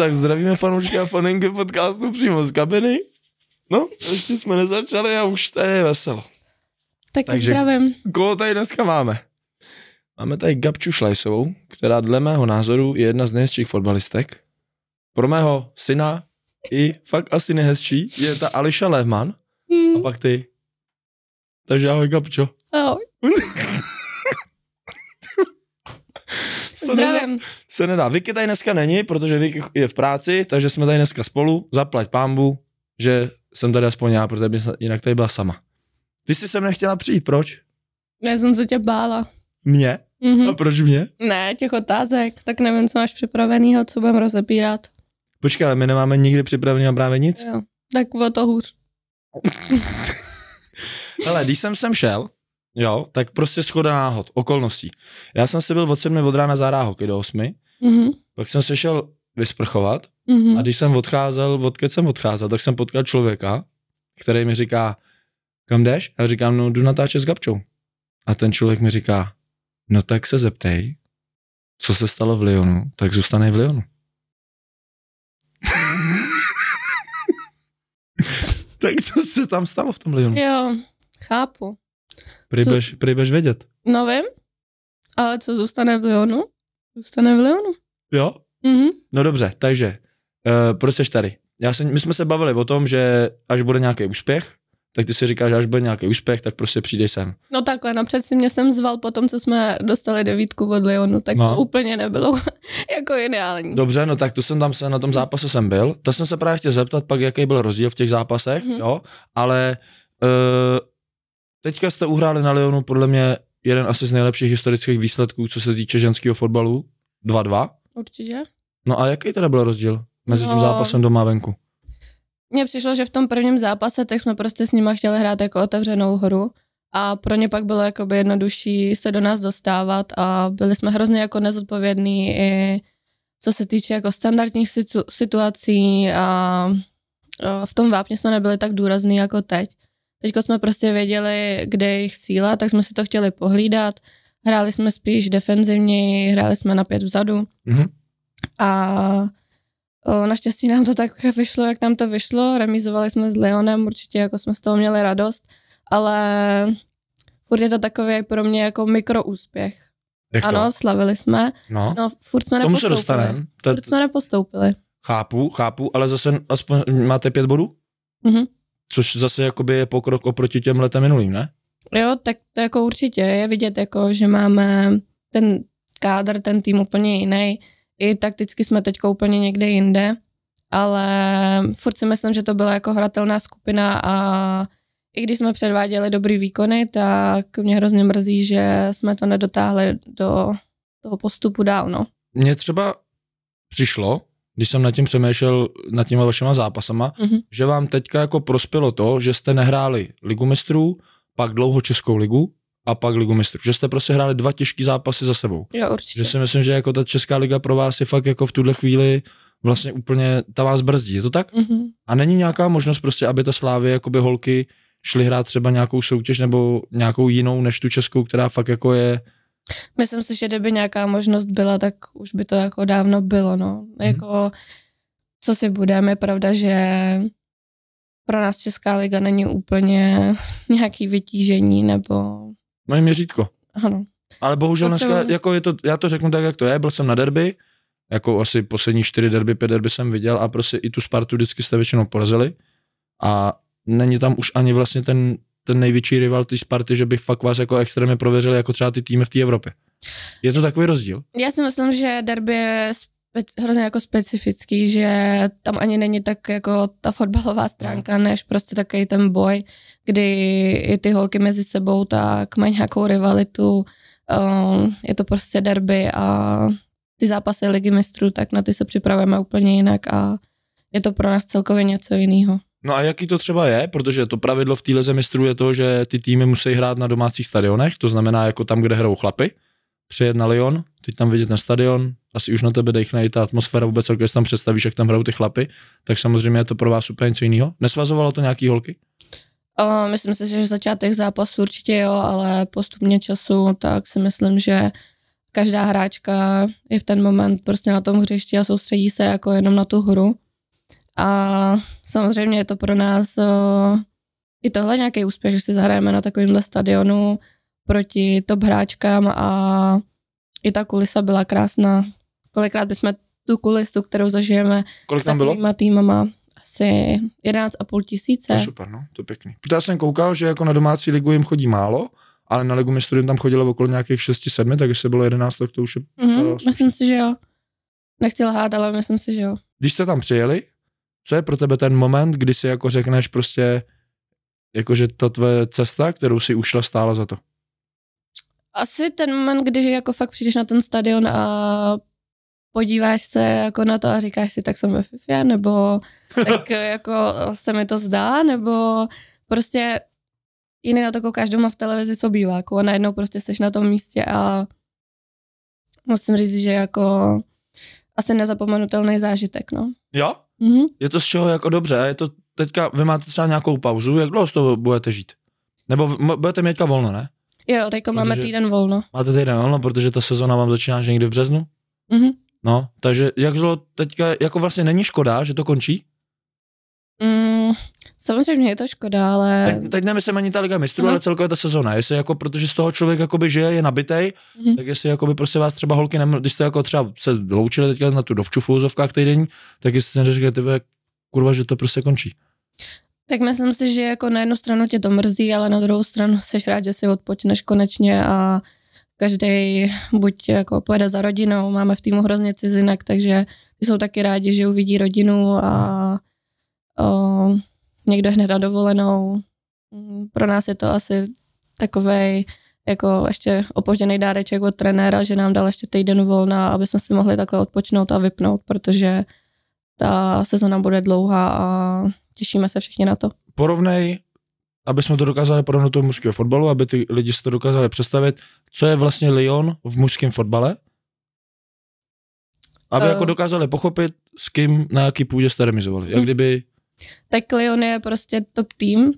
tak zdravíme fanoušky a faninky podcastu přímo z kabiny. No, ještě jsme nezačali a už tady je veselo. Tak Takže zdravím. Koho tady dneska máme? Máme tady Gabču Šlajsovou, která dle mého názoru je jedna z nejhezčích fotbalistek. Pro mého syna i fakt asi nejhezčí je ta Ališa Lehman. Hmm. A pak ty. Takže ahoj Gabčo. Ahoj. Zdravím se nedá. Vicky tady dneska není, protože Vicky je v práci, takže jsme tady dneska spolu. Zaplať pámbu, že jsem tady aspoň já, protože by jinak tady byla sama. Ty jsi sem nechtěla přijít, proč? Já jsem se tě bála. Mě? Mm-hmm. A proč mě? Ne, těch otázek. Tak nevím, co máš připravenýho, co budeme rozebírat. Počkej, ale my nemáme nikdy připraveného právě nic? Jo. Tak o to hůř. Hele, když jsem sem šel, jo, tak prostě schoda náhod, okolností. Já jsem si byl od 7 od rána zahrá hokej do 8, Mm-hmm. Pak jsem se šel vysprchovat mm-hmm. a když jsem odcházel, odkud jsem odcházel, tak jsem potkal člověka, který mi říká, kam jdeš? A říkám, no jdu natáčet s Gabčou. A ten člověk mi říká, no tak se zeptej, co se stalo v Lyonu, tak zůstane v Lyonu. tak co se tam stalo v tom Lyonu? Jo, chápu. Prý budeš vědět. No vím, ale co zůstane v Lyonu? Zůstane v Leonu. Jo? Mm-hmm. No dobře, takže uh, proč jsi tady? Já jsem, my jsme se bavili o tom, že až bude nějaký úspěch, tak ty si říkáš, že až bude nějaký úspěch, tak prostě přijdeš sem. No takhle, napřed no si mě sem zval po tom, co jsme dostali devítku od Leonu, tak no. to úplně nebylo jako ideální. Dobře, no tak tu jsem tam se na tom mhm. zápase jsem byl. To jsem se právě chtěl zeptat pak, jaký byl rozdíl v těch zápasech, mm-hmm. jo, ale uh, teďka jste uhráli na Leonu podle mě jeden asi z nejlepších historických výsledků, co se týče ženského fotbalu. 2-2. Určitě. No a jaký teda byl rozdíl mezi no, tím zápasem doma a venku? Mně přišlo, že v tom prvním zápase tak jsme prostě s nima chtěli hrát jako otevřenou hru a pro ně pak bylo jakoby jednodušší se do nás dostávat a byli jsme hrozně jako nezodpovědní i co se týče jako standardních situací a v tom vápně jsme nebyli tak důrazní jako teď. Teď jsme prostě věděli, kde je jejich síla, tak jsme si to chtěli pohlídat. Hráli jsme spíš defenzivně, hráli jsme na pět vzadu. Mm-hmm. A o, naštěstí nám to tak vyšlo, jak nám to vyšlo. Remizovali jsme s Leonem, určitě jako jsme z toho měli radost, ale furt je to takový pro mě jako mikroúspěch. Jak to? ano, slavili jsme, no, no furt jsme Tomu nepostoupili. se To... Furt jsme nepostoupili. Chápu, chápu, ale zase aspoň máte pět bodů? Mm-hmm což zase jakoby je pokrok oproti těm letem minulým, ne? Jo, tak to jako určitě je vidět, jako, že máme ten kádr, ten tým úplně jiný. I takticky jsme teď úplně někde jinde, ale furt si myslím, že to byla jako hratelná skupina a i když jsme předváděli dobrý výkony, tak mě hrozně mrzí, že jsme to nedotáhli do toho postupu dál. No. Mně třeba přišlo, když jsem nad tím přemýšlel, nad těma vašima zápasama, mm-hmm. že vám teďka jako prospělo to, že jste nehráli ligu mistrů, pak dlouho Českou ligu a pak ligu mistrů. Že jste prostě hráli dva těžké zápasy za sebou. Jo, určitě. Že si myslím, že jako ta Česká liga pro vás je fakt jako v tuhle chvíli vlastně úplně, ta vás brzdí, je to tak? Mm-hmm. A není nějaká možnost prostě, aby ta Slávě, jakoby holky šly hrát třeba nějakou soutěž nebo nějakou jinou než tu českou, která fakt jako je Myslím si, že kdyby nějaká možnost byla, tak už by to jako dávno bylo, no. mm Jako, co si budeme, je pravda, že pro nás Česká liga není úplně nějaký vytížení, nebo... No je měřítko. Ano. Ale bohužel Potřebuji... dneska, jako je to, já to řeknu tak, jak to je, byl jsem na derby, jako asi poslední čtyři derby, pět derby jsem viděl a prostě i tu Spartu vždycky jste většinou porazili a není tam už ani vlastně ten ten největší rival ty Sparty, že bych fakt vás jako extrémně prověřil, jako třeba ty týmy v té Evropě. Je to takový rozdíl? Já si myslím, že derby je spe- hrozně jako specifický, že tam ani není tak jako ta fotbalová stránka, no. než prostě takový ten boj, kdy i ty holky mezi sebou tak mají nějakou rivalitu, um, je to prostě derby a ty zápasy ligy mistrů, tak na ty se připravujeme úplně jinak a je to pro nás celkově něco jiného. No a jaký to třeba je, protože to pravidlo v téhle mistrů je to, že ty týmy musí hrát na domácích stadionech, to znamená jako tam, kde hrajou chlapy, přijet na Lyon, teď tam vidět na stadion, asi už na tebe dechne i ta atmosféra vůbec, jak si tam představíš, jak tam hrajou ty chlapy, tak samozřejmě je to pro vás úplně něco jiného. Nesvazovalo to nějaký holky? O, myslím si, že začátek zápasu určitě jo, ale postupně času, tak si myslím, že každá hráčka je v ten moment prostě na tom hřišti a soustředí se jako jenom na tu hru a samozřejmě je to pro nás uh, i tohle nějaký úspěch, že si zahrajeme na takovémhle stadionu proti top hráčkám a i ta kulisa byla krásná. Kolikrát bychom tu kulisu, kterou zažijeme Kolik tam bylo? týmama, asi 11,5 tisíce. To super, no, to je pěkný. Protože já jsem koukal, že jako na domácí ligu jim chodí málo, ale na ligu mistrů tam chodilo okolo nějakých 6-7, tak jestli bylo 11, tak to už je... Mm-hmm, myslím si, že jo. Nechci lhát, ale myslím si, že jo. Když jste tam přijeli, co je pro tebe ten moment, kdy si jako řekneš prostě, jakože ta tvoje cesta, kterou si ušla, stála za to? Asi ten moment, když jako fakt přijdeš na ten stadion a podíváš se jako na to a říkáš si, tak jsem ve FIFA, nebo tak jako se mi to zdá, nebo prostě jiný na to koukáš doma v televizi s obýváku jako, a najednou prostě seš na tom místě a musím říct, že jako asi nezapomenutelný zážitek, no. Jo? Mm-hmm. Je to z čeho jako dobře, je to teďka, vy máte třeba nějakou pauzu, jak dlouho z toho budete žít? Nebo m- budete mít teďka volno, ne? Jo, teďka máme týden volno. Máte týden volno, protože ta sezona vám začíná že někdy v březnu? Mm-hmm. No, takže jak dlouho teďka, jako vlastně není škoda, že to končí? Mm, Samozřejmě je to škoda, ale... Teď, teď nemyslím ani ta liga mistrů, no. ale celkově ta sezona. Jestli jako, protože z toho člověk jakoby žije, je nabitej, mm-hmm. tak jestli jakoby prostě vás třeba holky, nem, když jste jako třeba se loučili teďka na tu dovču v úzovkách týden, tak jestli se neřekli, ty kurva, že to prostě končí. Tak myslím si, že jako na jednu stranu tě to mrzí, ale na druhou stranu jsi rád, že si odpočneš konečně a každý buď jako pojede za rodinou, máme v týmu hrozně cizinek, takže jsou taky rádi, že uvidí rodinu a a někdo hned na dovolenou. Mm, pro nás je to asi takový jako ještě opožděný dáreček od trenéra, že nám dal ještě týden volna, aby jsme si mohli takhle odpočnout a vypnout, protože ta sezona bude dlouhá a těšíme se všichni na to. Porovnej, aby jsme to dokázali porovnat toho mužského fotbalu, aby ty lidi si to dokázali představit, co je vlastně Lyon v mužském fotbale, aby uh, jako dokázali pochopit, s kým na jaký půdě jste remizovali. Jak hm. kdyby tak Lyon je prostě top tým,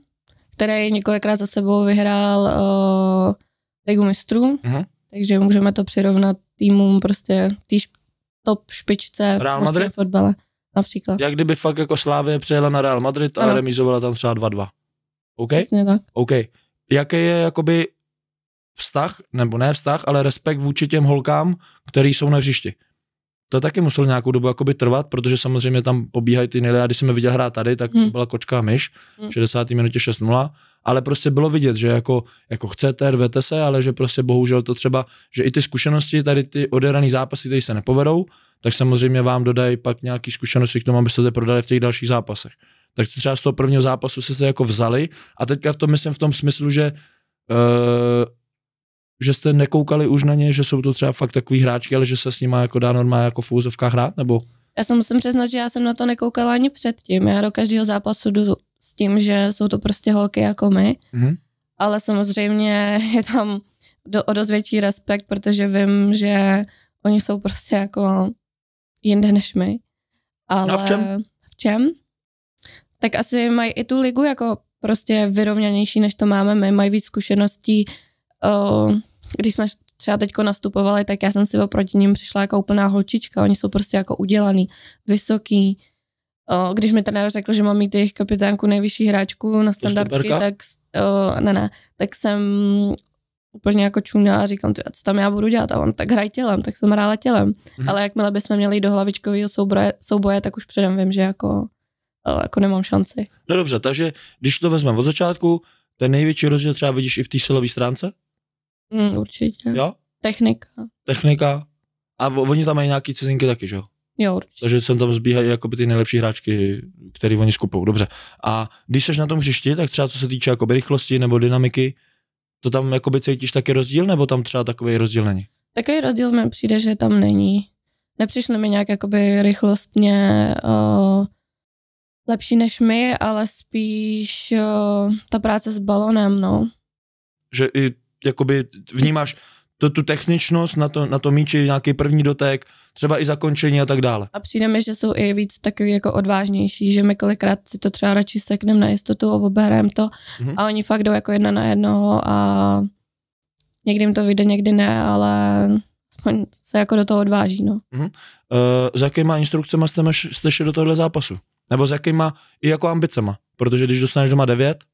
který několikrát za sebou vyhrál uh, Ligu mistrů, uh-huh. takže můžeme to přirovnat týmům prostě tý šp- top špičce Real v Madrid? fotbale například. Jak kdyby fakt jako Slávě přijela na Real Madrid a ano. remizovala tam třeba 2-2. OK? Přesně tak. OK. Jaký je jakoby vztah, nebo ne vztah, ale respekt vůči těm holkám, který jsou na hřišti? to taky muselo nějakou dobu jakoby trvat, protože samozřejmě tam pobíhají ty nejlepší. když jsem je viděl hrát tady, tak hmm. byla kočka a myš, hmm. 60. minutě 6-0, ale prostě bylo vidět, že jako, jako chcete, rvete se, ale že prostě bohužel to třeba, že i ty zkušenosti, tady ty odehrané zápasy, které se nepovedou, tak samozřejmě vám dodají pak nějaký zkušenosti k tomu, abyste to prodali v těch dalších zápasech. Tak to třeba z toho prvního zápasu se se jako vzali a teďka v tom myslím v tom smyslu, že uh, že jste nekoukali už na ně, že jsou to třeba fakt takový hráčky, ale že se s nimi jako dá normálně jako fůzovka hrát, nebo? Já se musím přiznat, že já jsem na to nekoukala ani předtím. Já do každého zápasu jdu s tím, že jsou to prostě holky jako my, mm-hmm. ale samozřejmě je tam do, o dost větší respekt, protože vím, že oni jsou prostě jako jinde než my. Ale A v čem? V čem? Tak asi mají i tu ligu jako prostě vyrovnanější, než to máme my, mají víc zkušeností, uh, když jsme třeba teď nastupovali, tak já jsem si oproti ním přišla jako úplná holčička. Oni jsou prostě jako udělaný, vysoký. O, když mi trenér řekl, že mám mít jejich kapitánku nejvyšší hráčku na standardky, tak, o, ne, ne, tak jsem úplně jako čuměla a říkám, ty, co tam já budu dělat? A on, tak hraj tělem, tak jsem hrála tělem. Mm. Ale jakmile bychom měli do hlavičkového souboje, souboje, tak už předem vím, že jako, jako nemám šanci. No dobře, takže když to vezmeme od začátku, ten největší rozdíl třeba vidíš i v té silové stránce? Mm, určitě. Jo? Technika. Technika. A oni tam mají nějaký cizinky taky, že jo? Jo, určitě. Takže jsem tam zbíhají jako ty nejlepší hráčky, které oni skupou, dobře. A když jsi na tom hřišti, tak třeba co se týče jako rychlosti nebo dynamiky, to tam by cítíš taky rozdíl, nebo tam třeba takový rozdíl není? Takový rozdíl mi přijde, že tam není. Nepřišlo mi nějak jakoby rychlostně o, lepší než my, ale spíš o, ta práce s balonem, no. Že i jakoby vnímáš to, tu techničnost na, to, na to míči, nějaký první dotek, třeba i zakončení a tak dále. A přijde mi, že jsou i víc takový jako odvážnější, že my kolikrát si to třeba radši sekneme na jistotu, oberem to mm-hmm. a oni fakt jdou jako jedna na jednoho a někdy jim to vyjde, někdy ne, ale aspoň se jako do toho odváží. No. Mm-hmm. Uh, s jakýma instrukcemi jste, jste šli do tohle zápasu? Nebo s jakýma i jako ambicema? Protože když dostaneš doma devět?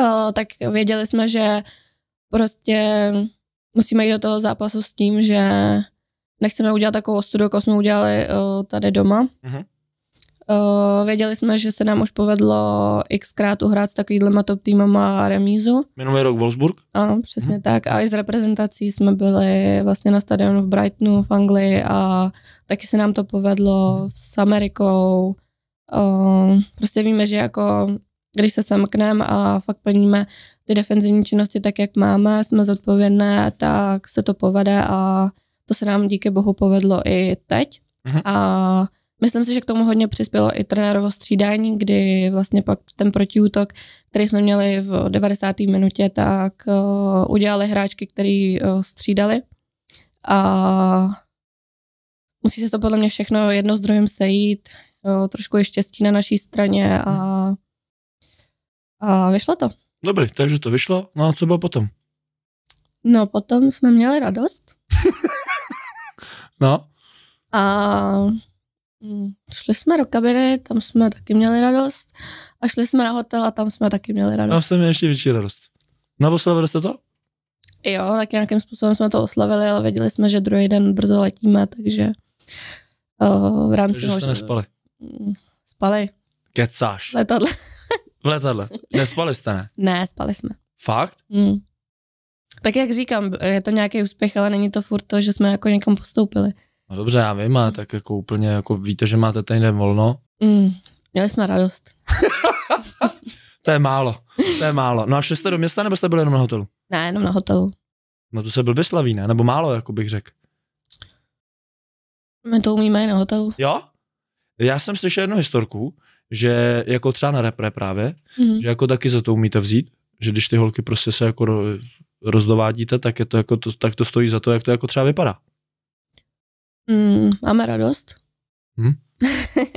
Uh, tak věděli jsme, že prostě musíme jít do toho zápasu s tím, že nechceme udělat takovou ostudu, jako jsme udělali uh, tady doma. Mm-hmm. Uh, věděli jsme, že se nám už povedlo xkrát uhrát s takovýhlema top týmama remízu. Minulý rok Wolfsburg? Ano, přesně hmm. tak. A i z reprezentací jsme byli vlastně na stadionu v Brightonu v Anglii a taky se nám to povedlo hmm. s Amerikou. Uh, prostě víme, že jako když se semkneme a fakt plníme ty defenzivní činnosti tak, jak máme, jsme zodpovědné, tak se to povede a to se nám díky bohu povedlo i teď. Mhm. A myslím si, že k tomu hodně přispělo i trenérovo střídání, kdy vlastně pak ten protiútok, který jsme měli v 90. minutě, tak eh, udělali hráčky, který eh, střídali. A musí se to podle mě všechno jedno s druhým sejít, jo, eh, trošku je štěstí na naší straně a, a vyšlo to. Dobrý, takže to vyšlo. No a co bylo potom? No potom jsme měli radost. no. A mm, šli jsme do kabiny, tam jsme taky měli radost. A šli jsme na hotel a tam jsme taky měli radost. A jsem měl ještě větší radost. oslavili jste to? Jo, tak nějakým způsobem jsme to oslavili, ale věděli jsme, že druhý den brzo letíme, takže o, eh, v rámci... Takže jste nespali? Mm, spali. Kecáš. Letadle. V letadle. Nespali jste, ne? Ne, spali jsme. Fakt? Mm. Tak jak říkám, je to nějaký úspěch, ale není to furt to, že jsme jako někam postoupili. No dobře, já vím, ale tak jako úplně jako víte, že máte ten den volno. Mm. Měli jsme radost. to je málo, to je málo. No a šli jste do města, nebo jste byli jenom na hotelu? Ne, jenom na hotelu. No to se byl slaví, ne? Nebo málo, jako bych řekl. My to umíme i na hotelu. Jo? Já jsem slyšel jednu historku, že jako třeba na repre právě, mm-hmm. že jako taky za to umíte vzít, že když ty holky prostě se jako rozdovádíte, tak, je to jako to, tak to stojí za to, jak to jako třeba vypadá. Mm, máme radost. Hmm?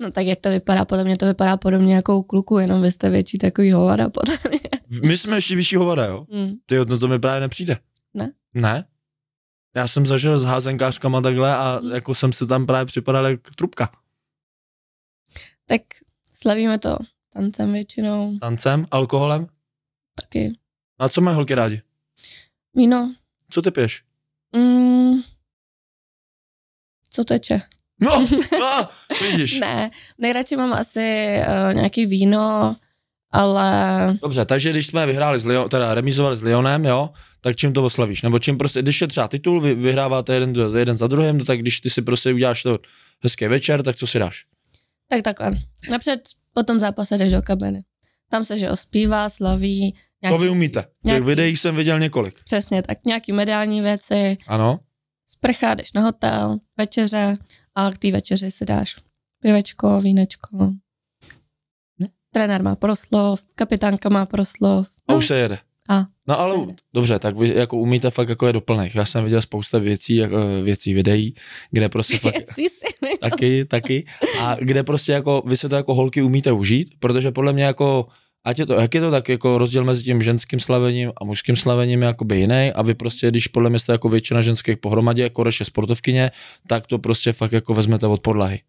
no tak jak to vypadá, podle mě to vypadá podobně jako u kluku, jenom vy jste větší takový hovada, podle mě. My jsme ještě vyšší hovada, jo? Mm. Ty no to mi právě nepřijde. Ne? Ne? Já jsem zažil s házenkářkama takhle a mm. jako jsem se tam právě připadal jak trubka tak slavíme to tancem většinou. Tancem? Alkoholem? Taky. A co mají holky rádi? Víno. Co ty piješ? Mm, co teče. No, a, no, vidíš. ne, nejradši mám asi uh, nějaký víno, ale... Dobře, takže když jsme vyhráli, s Leon, teda remizovali s Lyonem, jo, tak čím to oslavíš? Nebo čím prostě, když je třeba titul, vy, vyhráváte jeden, jeden za druhým, no, tak když ty si prostě uděláš to hezký večer, tak co si dáš? Tak takhle. Napřed po tom zápase jdeš do kabiny. Tam se, že ospívá, slaví. Nějaký, to vy umíte. Nějaký, Těch videích jsem viděl několik. Přesně tak. Nějaký mediální věci. Ano. Sprchá, jdeš na hotel, večeře a k té večeři si dáš pivečko, vínečko. Hm? Trenér má proslov, kapitánka má proslov. A už no. se jede. A, no ale jde. dobře, tak vy jako umíte fakt jako je doplnek. Já jsem viděl spousta věcí, jako, eh, věcí videí, kde prostě fakt, taky, taky, a kde prostě jako vy se to jako holky umíte užít, protože podle mě jako ať je to, jak je to tak jako rozdíl mezi tím ženským slavením a mužským slavením je jakoby jiný a vy prostě, když podle mě jste jako většina ženských pohromadě, jako reše sportovkyně, tak to prostě fakt jako vezmete od podlahy.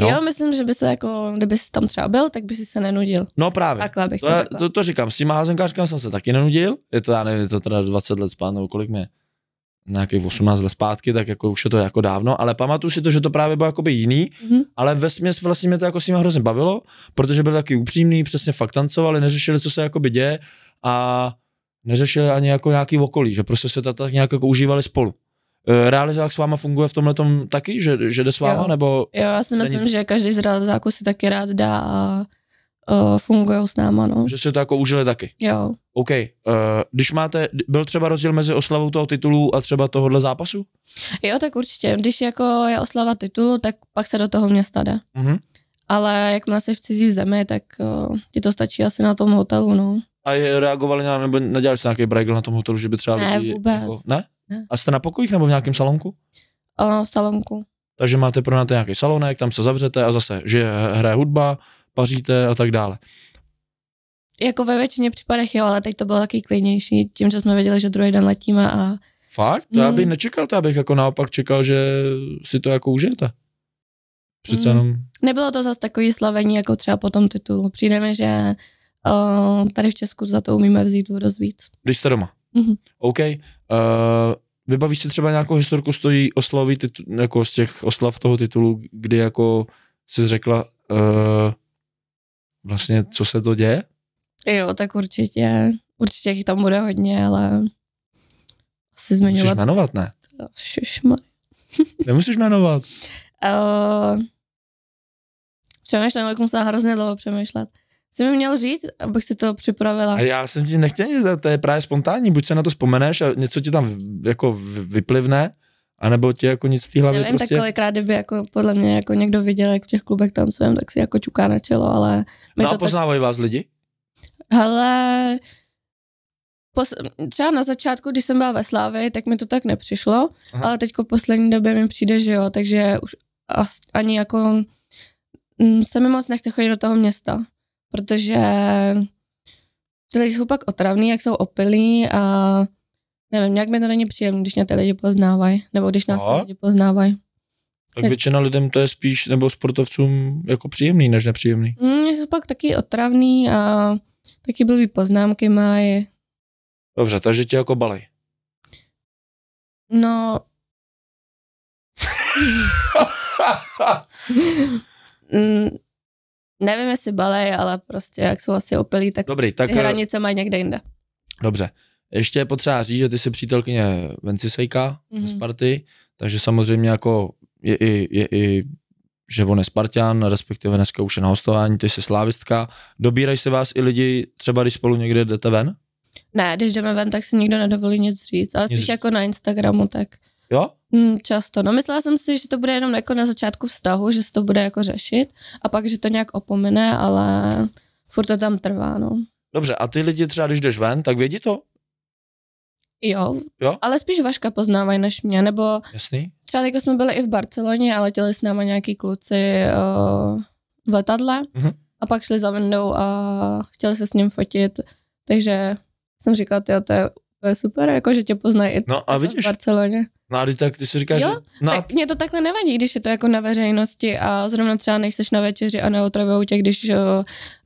Jo? No. jo, myslím, že by se jako, kdyby jsi tam třeba byl, tak by si se nenudil. No právě. Takhle bych to, to, řekla. to, to říkám, s tím házenkářkem jsem se taky nenudil. Je to, já nevím, je to teda 20 let zpátky, nebo kolik mě nějakých 18 let zpátky, tak jako už je to jako dávno, ale pamatuju si to, že to právě bylo jakoby jiný, mm-hmm. ale ve směs vlastně mě to jako s nimi hrozně bavilo, protože byl taky upřímný, přesně fakt tancovali, neřešili, co se jakoby děje a neřešili ani jako nějaký okolí, že prostě se to tak nějak jako užívali spolu. Eh, realizák s váma funguje v tomhle taky, že, že jde s váma, jo. nebo? Jo, já si myslím, není... že každý z realizáků si taky rád dá a uh, eh, fungují s náma, no. Že se to jako užili taky. Jo. OK. Uh, když máte, byl třeba rozdíl mezi oslavou toho titulu a třeba tohohle zápasu? Jo, tak určitě. Když jako je oslava titulu, tak pak se do toho města jde. Mm-hmm. Ale jak se v cizí zemi, tak uh, ti to stačí asi na tom hotelu, no. A je, reagovali na, nebo nedělali jste nějaký brajgl na tom hotelu, že by třeba Ne, lidi, vůbec. Jako, ne? A jste na pokojích nebo v nějakém salonku? Uh, v salonku. Takže máte pro nás nějaký salonek, tam se zavřete a zase, že hraje hudba, paříte a tak dále. Jako ve většině případech jo, ale teď to bylo taky klidnější, tím, že jsme věděli, že druhý den letíme a... Fakt? To hmm. já bych hmm. nečekal, to já bych jako naopak čekal, že si to jako užijete. Přece hmm. jenom... Nebylo to zase takový slavení, jako třeba po tom titulu. Přijdeme, že o, eh, tady v Česku za to umíme vzít vodost víc. Když jste doma. Mm-hmm. OK. Uh, vybavíš si třeba nějakou historku z toho oslavy, titu- jako z těch oslav toho titulu, kdy jako jsi řekla uh, vlastně, co se to děje? Jo, tak určitě. Určitě jich tam bude hodně, ale asi zmiňovat. Musíš jmenovat, ne? Nemusíš jmenovat. uh, přemýšlím, ale musím hrozně dlouho přemýšlet jsi mi měl říct, abych si to připravila. A já jsem ti nechtěl nic, to je právě spontánní, buď se na to vzpomeneš a něco ti tam jako vyplivne, anebo ti jako nic z té hlavy Nevím, prostě... tak kolikrát, kdyby jako podle mě jako někdo viděl, jak v těch klubech svém tak si jako čuká na čelo, ale... No a poznávají tak... vás lidi? Ale třeba na začátku, když jsem byla ve Slávě, tak mi to tak nepřišlo, Aha. ale teďko v poslední době mi přijde, že jo, takže už ani jako se mi moc nechce chodit do toho města protože ty lidi jsou pak otravní, jak jsou opilí a nevím, nějak mi to není příjemné, když mě ty lidi poznávají, nebo když nás no. ty lidi poznávají. Tak většina lidem to je spíš, nebo sportovcům jako příjemný, než nepříjemný. Mm, jsou pak taky otravný a taky blbý poznámky mají. Dobře, takže tě jako balej. No. Mm, Nevím, jestli balej, ale prostě jak jsou asi opilí, tak, Dobrý, tak eh, hranice mají někde jinde. Dobře. Ještě je potřeba říct, že ty jsi přítelkyně Vencisejka mm-hmm. z Sparty, takže samozřejmě jako je i, je i že on je Spartan, respektive dneska už je na hostování, ty jsi slávistka. Dobírají se vás i lidi, třeba když spolu někde jdete ven? Ne, když jdeme ven, tak si nikdo nedovolí nic říct, ale spíš nic... jako na Instagramu, tak. Jo? Hm, často. No myslela jsem si, že to bude jenom jako na začátku vztahu, že se to bude jako řešit a pak, že to nějak opomene, ale furt to tam trvá, no. Dobře, a ty lidi třeba, když jdeš ven, tak vědí to? Jo, jo, ale spíš Vaška poznávají než mě, nebo Jasný. třeba jako jsme byli i v Barceloně a letěli s náma nějaký kluci uh, v letadle mm-hmm. a pak šli za Vendou a chtěli se s ním fotit, takže jsem říkala, ty to je to je super, jako že tě poznají no, a vidíš, v Barceloně. No a tak ty si říkáš, jo? Že... No, tak mě to takhle nevadí, když je to jako na veřejnosti a zrovna třeba nejseš na večeři a neotravují tě, když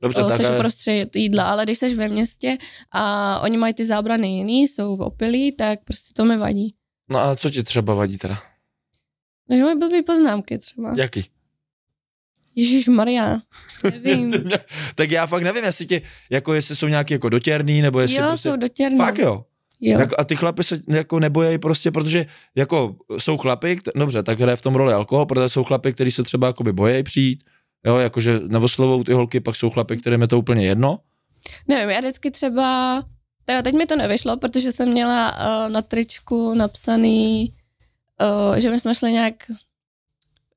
Dobře, o, eh, seš ale... prostřed jídla, ale když seš ve městě a oni mají ty zábrany jiný, jsou v opilí, tak prostě to mi vadí. No a co ti třeba vadí teda? No, že mají blbý poznámky třeba. Jaký? Ježíš Maria, nevím. tak já fakt nevím, jestli ti, jako jestli jsou nějaký jako dotěrný, nebo jestli... Jo, prostě... jsou dotěrný. Fakt jo. Jo. a ty chlapy se jako nebojí prostě, protože jako jsou chlapy, dobře, tak hraje v tom roli alkohol, protože jsou chlapy, kteří se třeba jakoby bojí přijít, jo, jakože navoslovou ty holky, pak jsou chlapy, kterým je to úplně jedno. Nevím, já vždycky třeba, teda teď mi to nevyšlo, protože jsem měla uh, na tričku napsaný, uh, že my jsme šli nějak,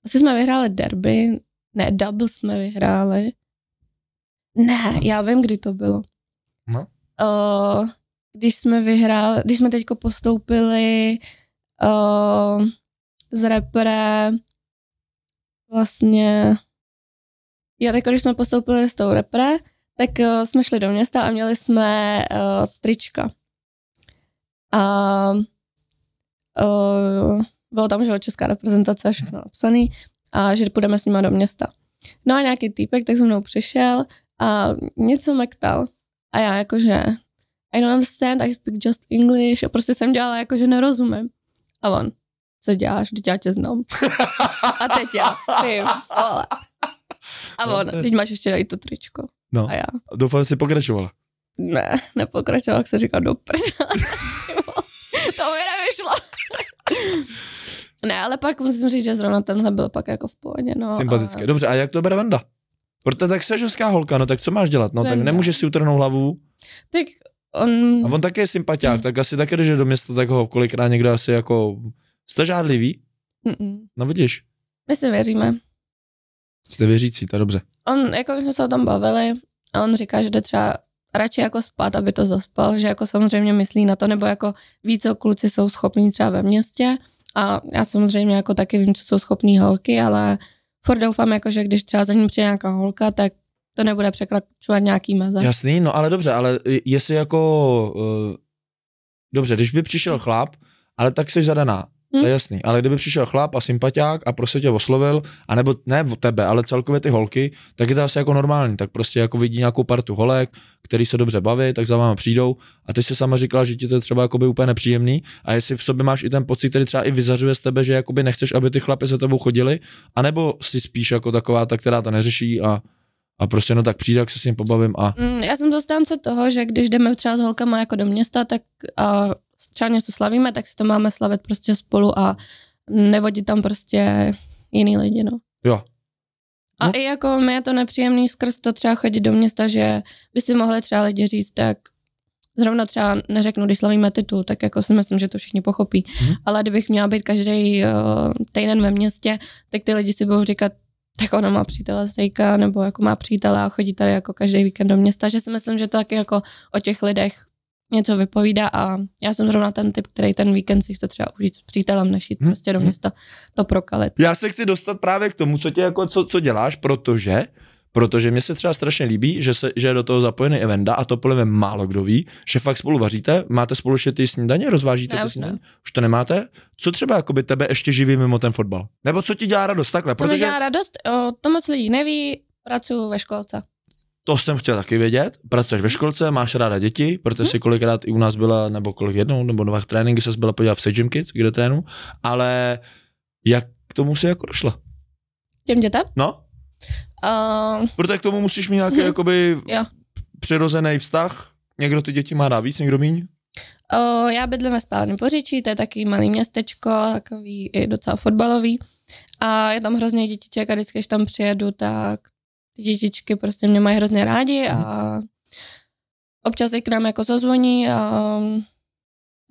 asi jsme vyhráli derby, ne, double jsme vyhráli. Ne, no. já vím, kdy to bylo. No. Uh, když jsme vyhráli, když jsme teďko postoupili uh, z repre vlastně jo, tak když jsme postoupili s tou repre, tak uh, jsme šli do města a měli jsme uh, trička. A uh, bylo tam, že česká reprezentace a všechno napsaný a že půjdeme s nima do města. No a nějaký týpek tak se mnou přišel a něco mektal. A já jakože i don't understand, I speak just English a prostě jsem dělala jako, že nerozumím. A on, co děláš, teď já tě znám. a teď já, ty vole. A no, on, teď máš ještě i to tričko. No. A já. Doufám, že jsi pokračovala. Ne, nepokračovala, jak se říká, do To mi nevyšlo. ne, ale pak musím říct, že zrovna tenhle byl pak jako v pohodě. No, Sympatické. A... Dobře, a jak to bere Vanda? Protože tak se holka, no tak co máš dělat? No Vanda. tak nemůžeš si utrhnout hlavu. Tak On... A on také je sympatiák, tak asi také, když je do města, tak ho kolikrát někdo asi jako... Jste žádlivý? Mm-mm. No vidíš. My si věříme. Jste věřící, to dobře. On, jako jsme se o tom bavili, a on říká, že jde třeba radši jako spát, aby to zaspal, že jako samozřejmě myslí na to, nebo jako ví, co kluci jsou schopní třeba ve městě. A já samozřejmě jako taky vím, co jsou schopní holky, ale furt doufám, jako, že když třeba za ním přijde nějaká holka, tak to nebude překračovat nějaký meze. Jasný, no ale dobře, ale jestli jako, uh, dobře, když by přišel chlap, ale tak jsi zadaná, Hmm. To je hm? jasný. Ale kdyby přišel chlap a sympatiák a prostě tě oslovil, anebo ne o tebe, ale celkově ty holky, tak je to asi jako normální. Tak prostě jako vidí nějakou partu holek, který se dobře baví, tak za váma přijdou. A ty si sama říkala, že ti to je třeba jakoby úplně nepříjemný. A jestli v sobě máš i ten pocit, který třeba i vyzařuje z tebe, že jakoby nechceš, aby ty chlapy za tebou chodili, anebo jsi spíš jako taková ta, která to neřeší a a prostě no tak přijde, jak se s ním pobavím a... Mm, já jsem zastánce toho, že když jdeme třeba s holkama jako do města, tak a třeba něco slavíme, tak si to máme slavit prostě spolu a nevodit tam prostě jiný lidi, no. Jo. No. A i jako mi je to nepříjemný skrz to třeba chodit do města, že by si mohli třeba lidi říct, tak zrovna třeba neřeknu, když slavíme titul, tak jako si myslím, že to všichni pochopí. Mm-hmm. Ale kdybych měla být každý uh, eh, týden ve městě, tak ty lidi si budou říkat, tak ona má přítele strejka, nebo jako má přítele a chodí tady jako každý víkend do města, že si myslím, že to taky jako o těch lidech něco vypovídá a já jsem zrovna ten typ, který ten víkend si chce třeba užít s přítelem, než jít hmm. prostě do mhm. města to prokalit. Já se chci dostat právě k tomu, co tě jako, co, co děláš, protože Protože mně se třeba strašně líbí, že, se, že je do toho zapojený evenda a to podle mě málo kdo ví, že fakt spolu vaříte, máte spolu ještě ty snídaně, rozvážíte ne, ty snídaně? Už to nemáte? Co třeba jakoby tebe ještě živí mimo ten fotbal? Nebo co ti dělá radost takhle? Co protože... mi dělá radost? O, to moc lidí neví, pracuji ve školce. To jsem chtěl taky vědět. Pracuješ ve školce, máš ráda děti, protože hmm. si hm? kolikrát i u nás byla, nebo kolik jednou, nebo dva tréninky se byla podívat v Sejim Kids, kde trénu, ale jak k tomu se jako došla? Těm dětem? No. Uh, Protože k tomu musíš mít nějaký hm, jakoby jo. přirozený vztah. Někdo ty děti má navíc, někdo míň? Uh, já bydlím ve spálném Poříčí, to je taky malý městečko, takový i docela fotbalový. A je tam hrozně dětiček a vždycky, když tam přijedu, tak ty dětičky prostě mě mají hrozně rádi a mhm. občas i k nám jako zazvoní a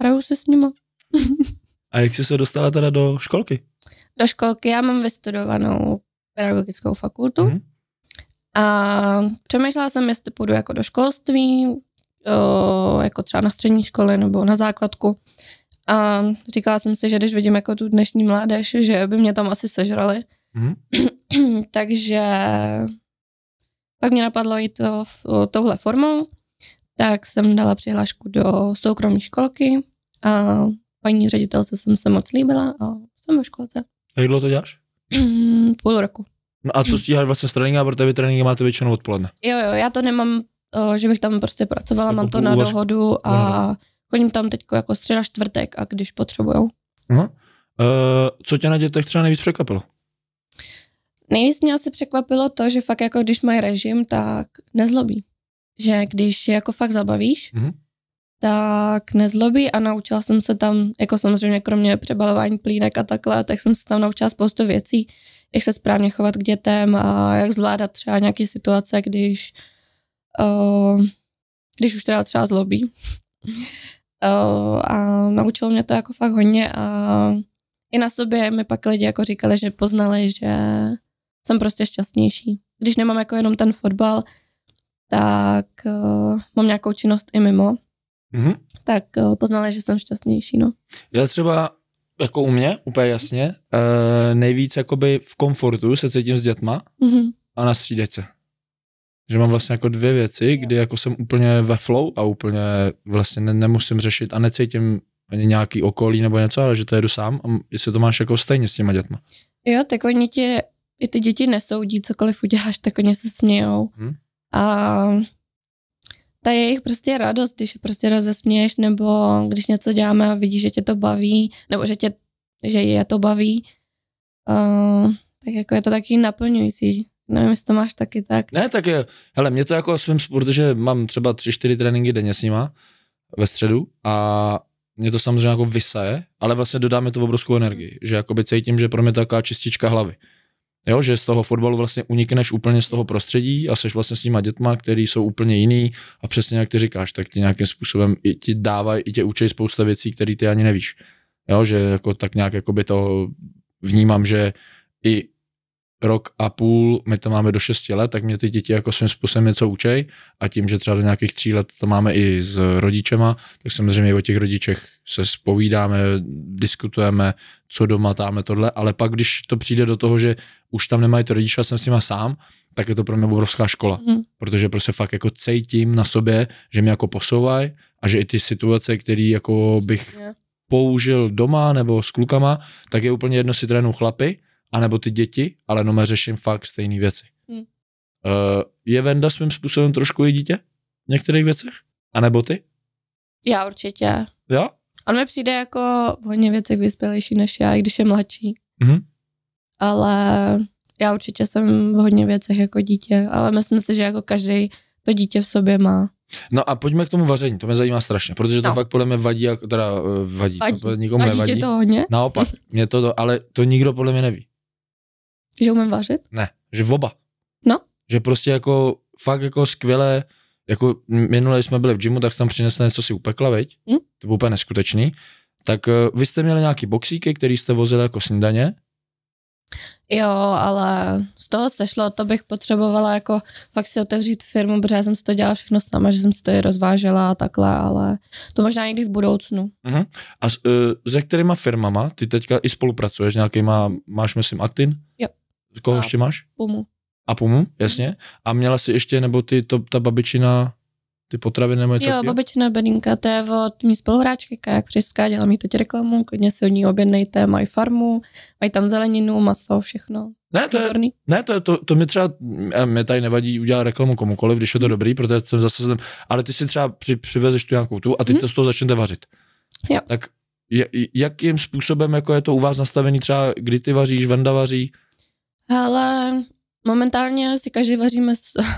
hraju se s nima. a jak jsi se dostala teda do školky? Do školky já mám vystudovanou pedagogickou fakultu. Mm-hmm. A přemýšlela jsem, jestli půjdu jako do školství, eh, jako třeba na střední škole nebo na základku. A říkala jsem si, že když vidím jako tu dnešní mládež, že by mě tam asi sežrali. Mm-hmm. Takže pak mě napadlo jít to, touhle formou, tak jsem dala přihlášku do soukromé školky a paní ředitelce jsem se moc líbila a jsem ve školce. Jak dlouho to děláš? půl roku. No a to stíháš vlastně s tréninkem, protože vy tréninky máte většinou odpoledne. Jo, jo, já to nemám, o, eh, že bych tam prostě pracovala, jako mám to na úvazku. dohodu a no. chodím tam teď jako středa, čtvrtek a když potřebujou. Uh, co tě na dětech třeba nejvíc překvapilo? Nejvíc mě asi překvapilo to, že fakt jako když mají režim, tak nezlobí. Že když je jako fakt zabavíš, mm tak nezlobí a naučila jsem se tam, jako samozřejmě kromě přebalování plínek a takhle, tak jsem se tam naučila spoustu věcí, jak se správně chovat k dětem a jak zvládat třeba nějaké situace, když, uh, když už teda třeba zlobí. Uh, a naučilo mě to jako fakt hodně a i na sobě mi pak lidi jako říkali, že poznali, že jsem prostě šťastnější. Když nemám jako jenom ten fotbal, tak uh, mám nějakou činnost i mimo, mm-hmm. tak uh, poznala, že jsem šťastnější. No. Já třeba jako u mě, úplně jasně, uh, nejvíc jakoby v komfortu se cítím s dětma mm-hmm. a na střídečce. Že mám vlastně jako dvě věci, kdy jako jsem úplně ve flow a úplně vlastně ne, nemusím řešit a necítím ani nějaký okolí nebo něco, ale že to jedu sám a jestli to máš jako stejně s těma dětma. Jo, tak oni ti, i ty děti nesoudí, cokoliv uděláš, tak oni se smějou. Hmm. A ta jejich prostě radost, když prostě rozesměješ, nebo když něco děláme a vidíš, že tě to baví, nebo že tě, že je to baví, uh, tak jako je to taky naplňující. Nevím, jestli to máš taky tak. Ne, tak je, hele, mě to jako svým, že mám třeba tři, čtyři tréninky denně s nima ve středu a mě to samozřejmě jako vysaje, ale vlastně dodáme to v obrovskou energii, že jakoby cítím, že pro mě to taková čistička hlavy. Jo, že z toho fotbalu vlastně unikneš úplně z toho prostředí a seš vlastně s těma dětma, který jsou úplně jiný a přesně jak ty říkáš, tak ti nějakým způsobem i ti dávají, i tě učí spousta věcí, které ty ani nevíš. Jo, že jako tak nějak jako by to vnímám, že i rok a půl, my to máme do 6 let, tak mě ty děti jako svým způsobem něco učej a tím, že třeba do nějakých tří let to máme i s rodičema, tak samozřejmě o těch rodičech se spovídáme, diskutujeme, co doma dáme tohle, ale pak, když to přijde do toho, že už tam nemají ty rodiče a jsem s nima sám, tak je to pro mě obrovská škola, mm. protože prostě fakt jako cítím na sobě, že mě jako posouvají a že i ty situace, které jako bych yeah. použil doma nebo s klukama, tak je úplně jedno si trénu chlapy, anebo ty děti, ale no řeším fakt stejné věci. Hmm. Uh, je Venda svým způsobem trošku i dítě v některých věcech? A nebo ty? Já určitě. Jo? On mi přijde jako v hodně věcech vyspělejší než já, i když je mladší. Mm-hmm. Ale já určitě jsem v hodně věcech jako dítě, ale myslím si, že jako každý to dítě v sobě má. No a pojďme k tomu vaření, to mě zajímá strašně, protože to no. fakt podle mě vadí, jako teda vadí, eh, vadí. To nikomu vadí nevadí. to hodně? Naopak, mě to, ale to nikdo podle mě neví. Že umím vařit? Ne, že v oba. No. Že prostě jako fakt jako skvěle, jako minule jsme byli v gymu, tak jsem tam přinesl něco si upekla, veď? Mm. To bylo úplně neskutečný. Tak eh, vy jste měli nějaký boxíky, který jste vozili jako snídaně? Jo, ale z toho se šlo, to bych potřebovala jako fakt si otevřít firmu, protože já jsem si to dělala všechno náma, že jsem si to i rozvážela a takhle, ale to možná někdy v budoucnu. Uh-huh. A s, uh, se kterýma firmama ty teďka i spolupracuješ nějakýma, máš myslím Actin? Jo. Koho a ještě máš? Pumu. A Pumu, mhm. jasně. A měla jsi ještě, nebo ty, to, ta babičina, ty potraviny nebo něco? Jo, píl? babičina Beninka, to je od mý spoluhráčky jak Přivská, dělá mi teď reklamu, klidně si od ní objednejte, mají farmu, mají tam zeleninu, maso, všechno. Ne, to, je, ne, to, to, to mi třeba, mě tady nevadí udělat reklamu komukoliv, když je to mhm. dobrý, protože jsem zase, zem, ale ty si třeba při, přivezeš tu nějakou tu a ty hmm. to z toho začnete vařit. Jo. Tak jakým způsobem jako je to u vás nastavený třeba, kdy ty vaříš, Vanda vaří? Ale momentálně si každý vaříme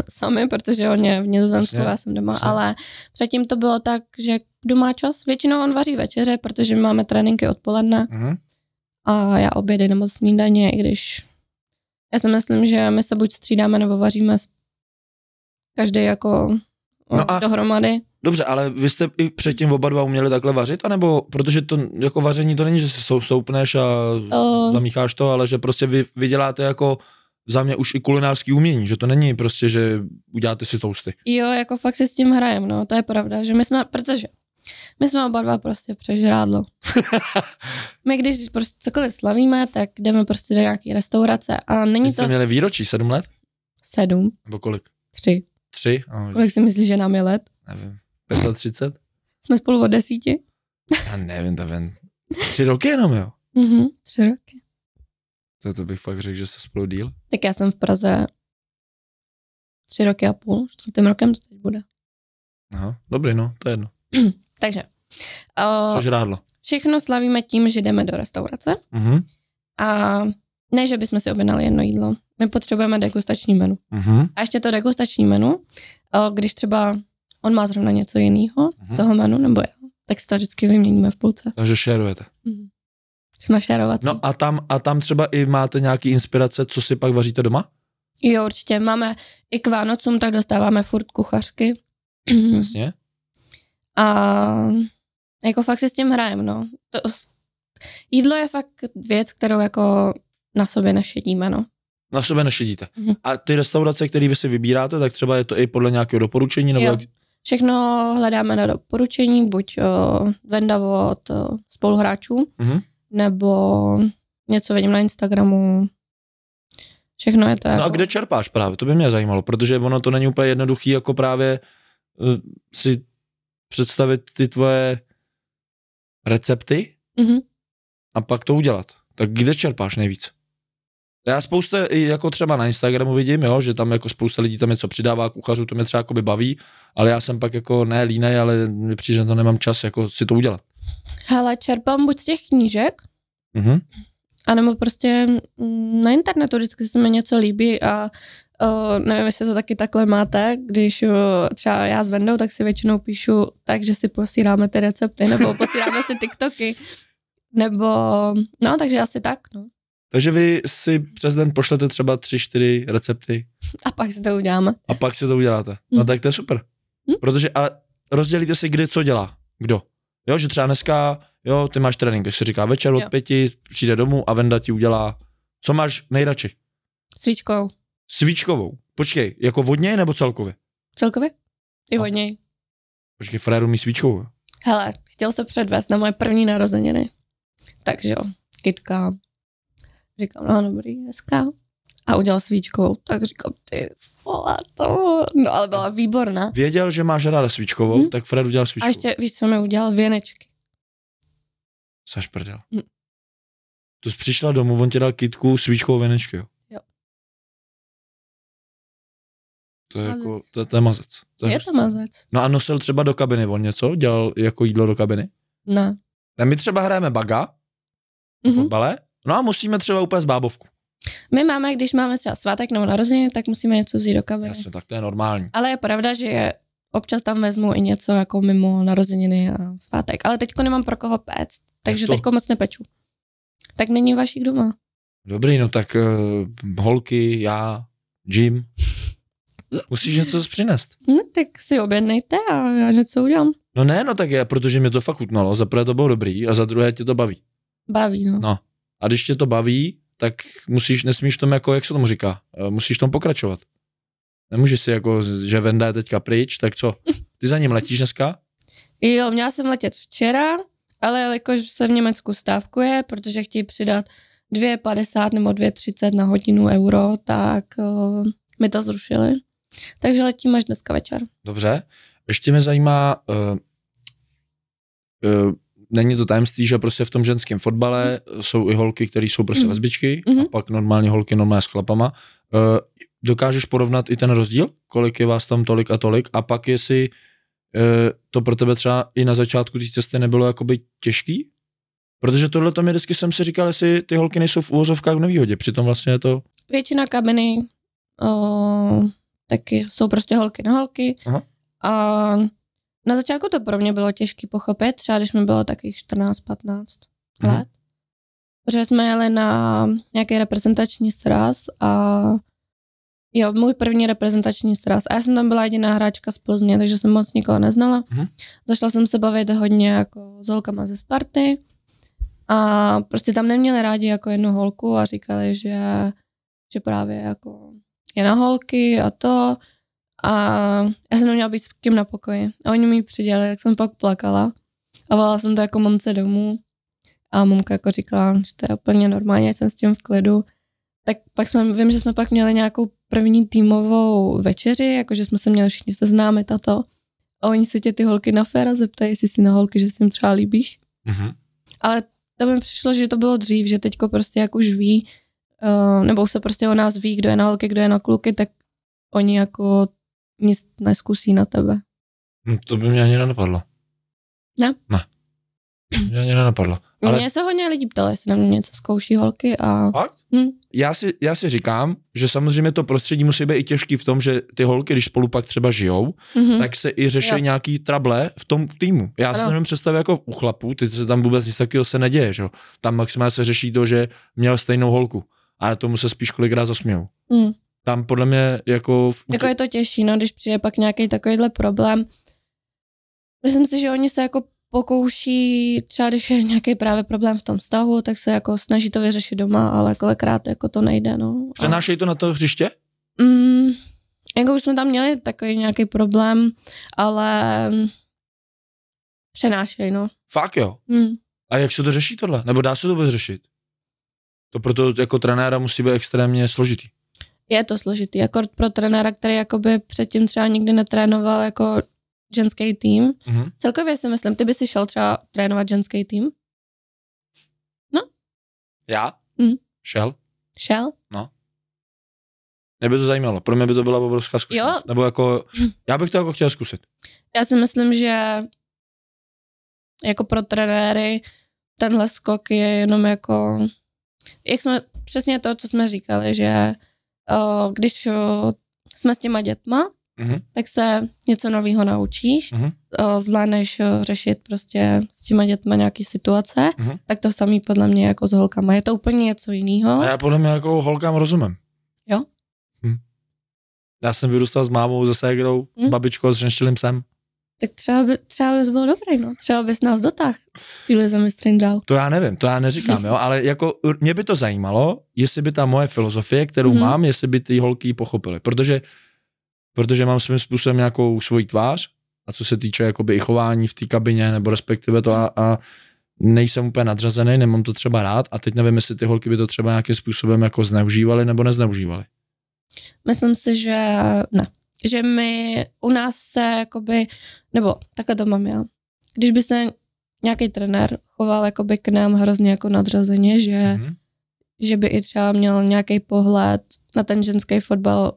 sami, protože on je v Nizozemsku, já jsem doma, Přesně. ale předtím to bylo tak, že kdo má čas, většinou on vaří večeře, protože my máme tréninky odpoledne mm-hmm. a já obědy nebo snídaně, i když já si myslím, že my se buď střídáme nebo vaříme každý jako no a, dohromady. Dobře, ale vy jste i předtím oba dva uměli takhle vařit, anebo, protože to jako vaření to není, že se soupneš a uh, zamícháš to, ale že prostě vy děláte jako za mě už i kulinářský umění, že to není prostě, že uděláte si tousty. Jo, jako fakt si s tím hrajem, no, to je pravda, že my jsme, protože my jsme oba dva prostě přežrádlo. my když prostě cokoliv slavíme, tak jdeme prostě do nějaký restaurace a není to. jste to... měli výročí, sedm let? Sedm. Nebo kolik? Tři. Tři? Ahoj. No, Kolik si myslíš, že nám je let? Nevím. 35? Jsme spolu od desíti? Já nevím, to ven. Tři roky jenom, jo? Mhm, tři roky. To, to bych fakt řekl, že se spolu díl. Tak já jsem v Praze tři roky a půl, čtvrtým rokem to teď bude. Aha, dobrý, no, to je jedno. Takže. Uh, Což rádlo. Všechno slavíme tím, že jdeme do restaurace. Mhm. A ne, že bychom si objednali jedno jídlo. My potřebujeme degustační menu. Uh-huh. A ještě to degustační menu, když třeba on má zrovna něco jiného uh-huh. z mhm. toho menu, nebo já, tak si to vždycky vyměníme v půlce. Takže šerujete. Uh-huh. Jsme šerovat. No a tam, a tam třeba i máte nějaký inspirace, co si pak vaříte doma? Jo, určitě. Máme i k Vánocům, tak dostáváme furt kuchařky. Jasně. A jako fakt si s tím hrajem, no. To, jídlo je fakt věc, kterou jako na sobě nešedíme, no. Na sobě nešedíte. Mhm. A ty restaurace, které vy si vybíráte, tak třeba je to i podle nějakého doporučení? Nebo jo. Jak... Všechno hledáme na doporučení, buď uh, venda od uh, spoluhráčů, mhm. nebo něco vidím na Instagramu, Všechno je to jako... No a jako- kde čerpáš právě? To by mě zajímalo, protože ono to není úplně jednoduchý, jako právě uh, si představit ty tvoje recepty mm-hmm. a pak to udělat. Tak kde čerpáš nejvíc? Já spousta, jako třeba na Instagramu vidím, jo, že tam jako spousta lidí tam něco přidává kuchařů, to mě třeba jako by baví, ale já jsem pak jako ne línej, ale mi přijde, že to nemám čas jako si to udělat. Hele, čerpám buď z těch knížek, mm-hmm. anebo prostě na internetu vždycky se mi něco líbí a o, nevím, jestli to taky takhle máte, když o, třeba já s Vendou, tak si většinou píšu tak, že si posíláme ty recepty, nebo posíláme si TikToky, nebo, no, takže asi tak, no. Takže vy si přes den pošlete třeba tři, čtyři recepty. A pak si to uděláme. A pak si to uděláte. Hmm. No hm. tak to je super. Hmm? Protože a rozdělíte si, kdy co dělá. Kdo. Jo, že třeba dneska, jo, ty máš trénink, jak se říká, večer od jo. pěti přijde domů a Venda ti udělá, co máš nejradši? Svíčkovou. Svíčkovou. Počkej, jako vodněj nebo celkově? Celkově? I vodněj. Počkej, fréru mi svíčkovou. Hele, chtěl se předvést na moje první narozeniny. Takže jo, kytka, Říkám, no dobrý, dneska. A udělal svíčkovou, tak říkám, ty vola to. No ale byla výborná. Věděl, že máš ráda svíčkovou, hmm? tak Fred udělal svíčkovou. A ještě, víš, co mi udělal? Věnečky. Saš prdel. Hmm. To jsi přišla domů, on ti dal kitku svíčkovou věnečky, jo? Jo. To je jako- mazec. jako, to, to je mazec. To je, je to prostě- mazec. No a nosil třeba do kabiny on něco? Dělal jako jídlo do kabiny? Ne. A my třeba hrajeme baga, mm-hmm. fotbale, No a musíme třeba úplně z bábovku. My máme, když máme třeba svátek nebo narozeniny, tak musíme něco vzít do kabiny. Jasně, tak to je normální. Ale je pravda, že občas tam vezmu i něco jako mimo narozeniny a svátek. Ale teďko nemám pro koho péct, takže to... teďko moc nepeču. Tak není vašich doma. Dobrý, no tak uh, holky, já, Jim. Musíš něco přinést. No tak si objednejte a já něco udělám. No ne, no tak je, protože mě to fakt utnalo. Za prvé to bylo dobrý a za druhé tě to baví. Baví, no. No, a když tě to baví, tak musíš, nesmíš tom jako, jak se tomu říká, eh, musíš tom pokračovat. Nemůžeš si jako, že Venda je teďka pryč, tak co? Ty za ním letíš dneska? Jo, měla jsem letět včera, ale jakož se v Německu stávkuje, protože chtějí přidat 2,50 nebo 2,30 na hodinu euro, tak uh, mi to zrušili. Takže letím až dneska večer. Dobře. Ještě mě zajímá, uh, uh, není to tajemství, že prostě v tom ženském fotbale mm. jsou i holky, které jsou prostě mm. lesbičky mm. a mhm. pak normálně holky normálně s chlapama. Uh, dokážeš porovnat i ten rozdíl, kolik je vás tam tolik a tolik a pak jestli uh, to pro tebe třeba i na začátku té cesty nebylo jakoby těžký, Protože tohle to mi vždycky jsem si říkal, jestli ty holky nejsou v úvozovkách v nevýhodě, přitom vlastně je to... Většina kabiny o, eh, taky jsou prostě holky na holky Aha. a na začátku to pro mě bylo těžké pochopit, třeba když mi bylo takých 14-15 mhm. let. Protože jsme jeli na nějaký reprezentační sraz a jo, můj první reprezentační sraz. A já jsem tam byla jediná hráčka z Plzně, takže jsem moc nikoho neznala. Mhm. Zašla jsem se bavit hodně jako s holkama ze Sparty a prostě tam neměli rádi jako jednu holku a říkali, že, že právě jako je na holky a to. A já jsem neměla být s kým na pokoji. A oni mi přidělali, tak jsem pak plakala. A volala jsem to jako mamce domů. A mamka jako říkala, že to je úplně normálně, jsem s tím v klidu. Tak pak jsme, vím, že jsme pak měli nějakou první týmovou večeři, jakože jsme se měli všichni seznámit a to. A oni se tě ty holky na féra zeptají, jestli si na holky, že si jim třeba líbíš. Mm-hmm. Ale to mi přišlo, že to bylo dřív, že teďko prostě jak už ví, uh, nebo už se prostě o nás ví, kdo je na holky, kdo je na kluky, tak oni jako nic neskusí na tebe. Hm, to by mě ani nenapadlo. Ne? Ne. Mě ani nenapadlo. Ale... Mně se hodně lidí ptalo, jestli na mě něco zkouší holky a... Fakt? Hm. Já, si, já si říkám, že samozřejmě to prostředí musí být i těžký v tom, že ty holky, když spolu pak třeba žijou, mm-hmm. tak se i řeší jo. nějaký trable v tom týmu. Já ano. si nevím představit jako u chlapů, ty se tam vůbec nic takového se neděje, že Tam maximálně se řeší to, že měl stejnou holku. Ale tomu se spíš kolikrát zasmějou. Mm tam podle mě jako... V... Jako je to těžší, no, když přijde pak nějaký takovýhle problém. Myslím si, že oni se jako pokouší, třeba když je nějaký právě problém v tom vztahu, tak se jako snaží to vyřešit doma, ale kolikrát jako to nejde, no. Přenášejí to na to hřiště? Mm, jako už jsme tam měli takový nějaký problém, ale přenášejí, no. Fakt jo? Mm. A jak se to řeší tohle? Nebo dá se to vůbec řešit? To proto jako trenéra musí být extrémně složitý je to složitý. Jako pro trenéra, který jakoby předtím třeba nikdy netrénoval jako ženský tým. Mm-hmm. Celkově si myslím, ty by si šel třeba trénovat ženský tým? No. Já? Mm. Šel? Šel? No. Mě by to zajímalo. Pro mě by to byla obrovská zkušenost. Jo. Nebo jako, já bych to jako chtěl zkusit. Já si myslím, že jako pro trenéry tenhle skok je jenom jako, jak jsme, přesně to, co jsme říkali, že Eh, když eh, jsme s těma dětma, mm-hmm. tak se něco nového naučíš, mm-hmm. zvládneš řešit prostě s těma dětma nějaký situace, mm-hmm. tak to samý podle mě jako s holkama. Je to úplně něco jiného. A já podle mě jako holkám rozumím. Jo. Hm. Já jsem vyrůstal s mámou, se ségrou, mm. s babičkou, s řenštilým psem tak třeba, by, třeba bys byl dobrý, no. Třeba bys nás dotáhl tyhle zemi dál. To já nevím, to já neříkám, jo, ale jako mě by to zajímalo, jestli by ta moje filozofie, kterou mm-hmm. mám, jestli by ty holky pochopily, protože, protože mám svým způsobem nějakou svoji tvář a co se týče jakoby i chování v té kabině, nebo respektive to a, a nejsem úplně nadřazený, nemám to třeba rád a teď nevím, jestli ty holky by to třeba nějakým způsobem jako zneužívaly nebo nezneužívaly. Myslím si, že ne že my u nás se jakoby, nebo takhle to mám já, když by se nějaký trenér choval jakoby k nám hrozně jako nadřazeně, že, mm-hmm. že by i třeba měl nějaký pohled na ten ženský fotbal,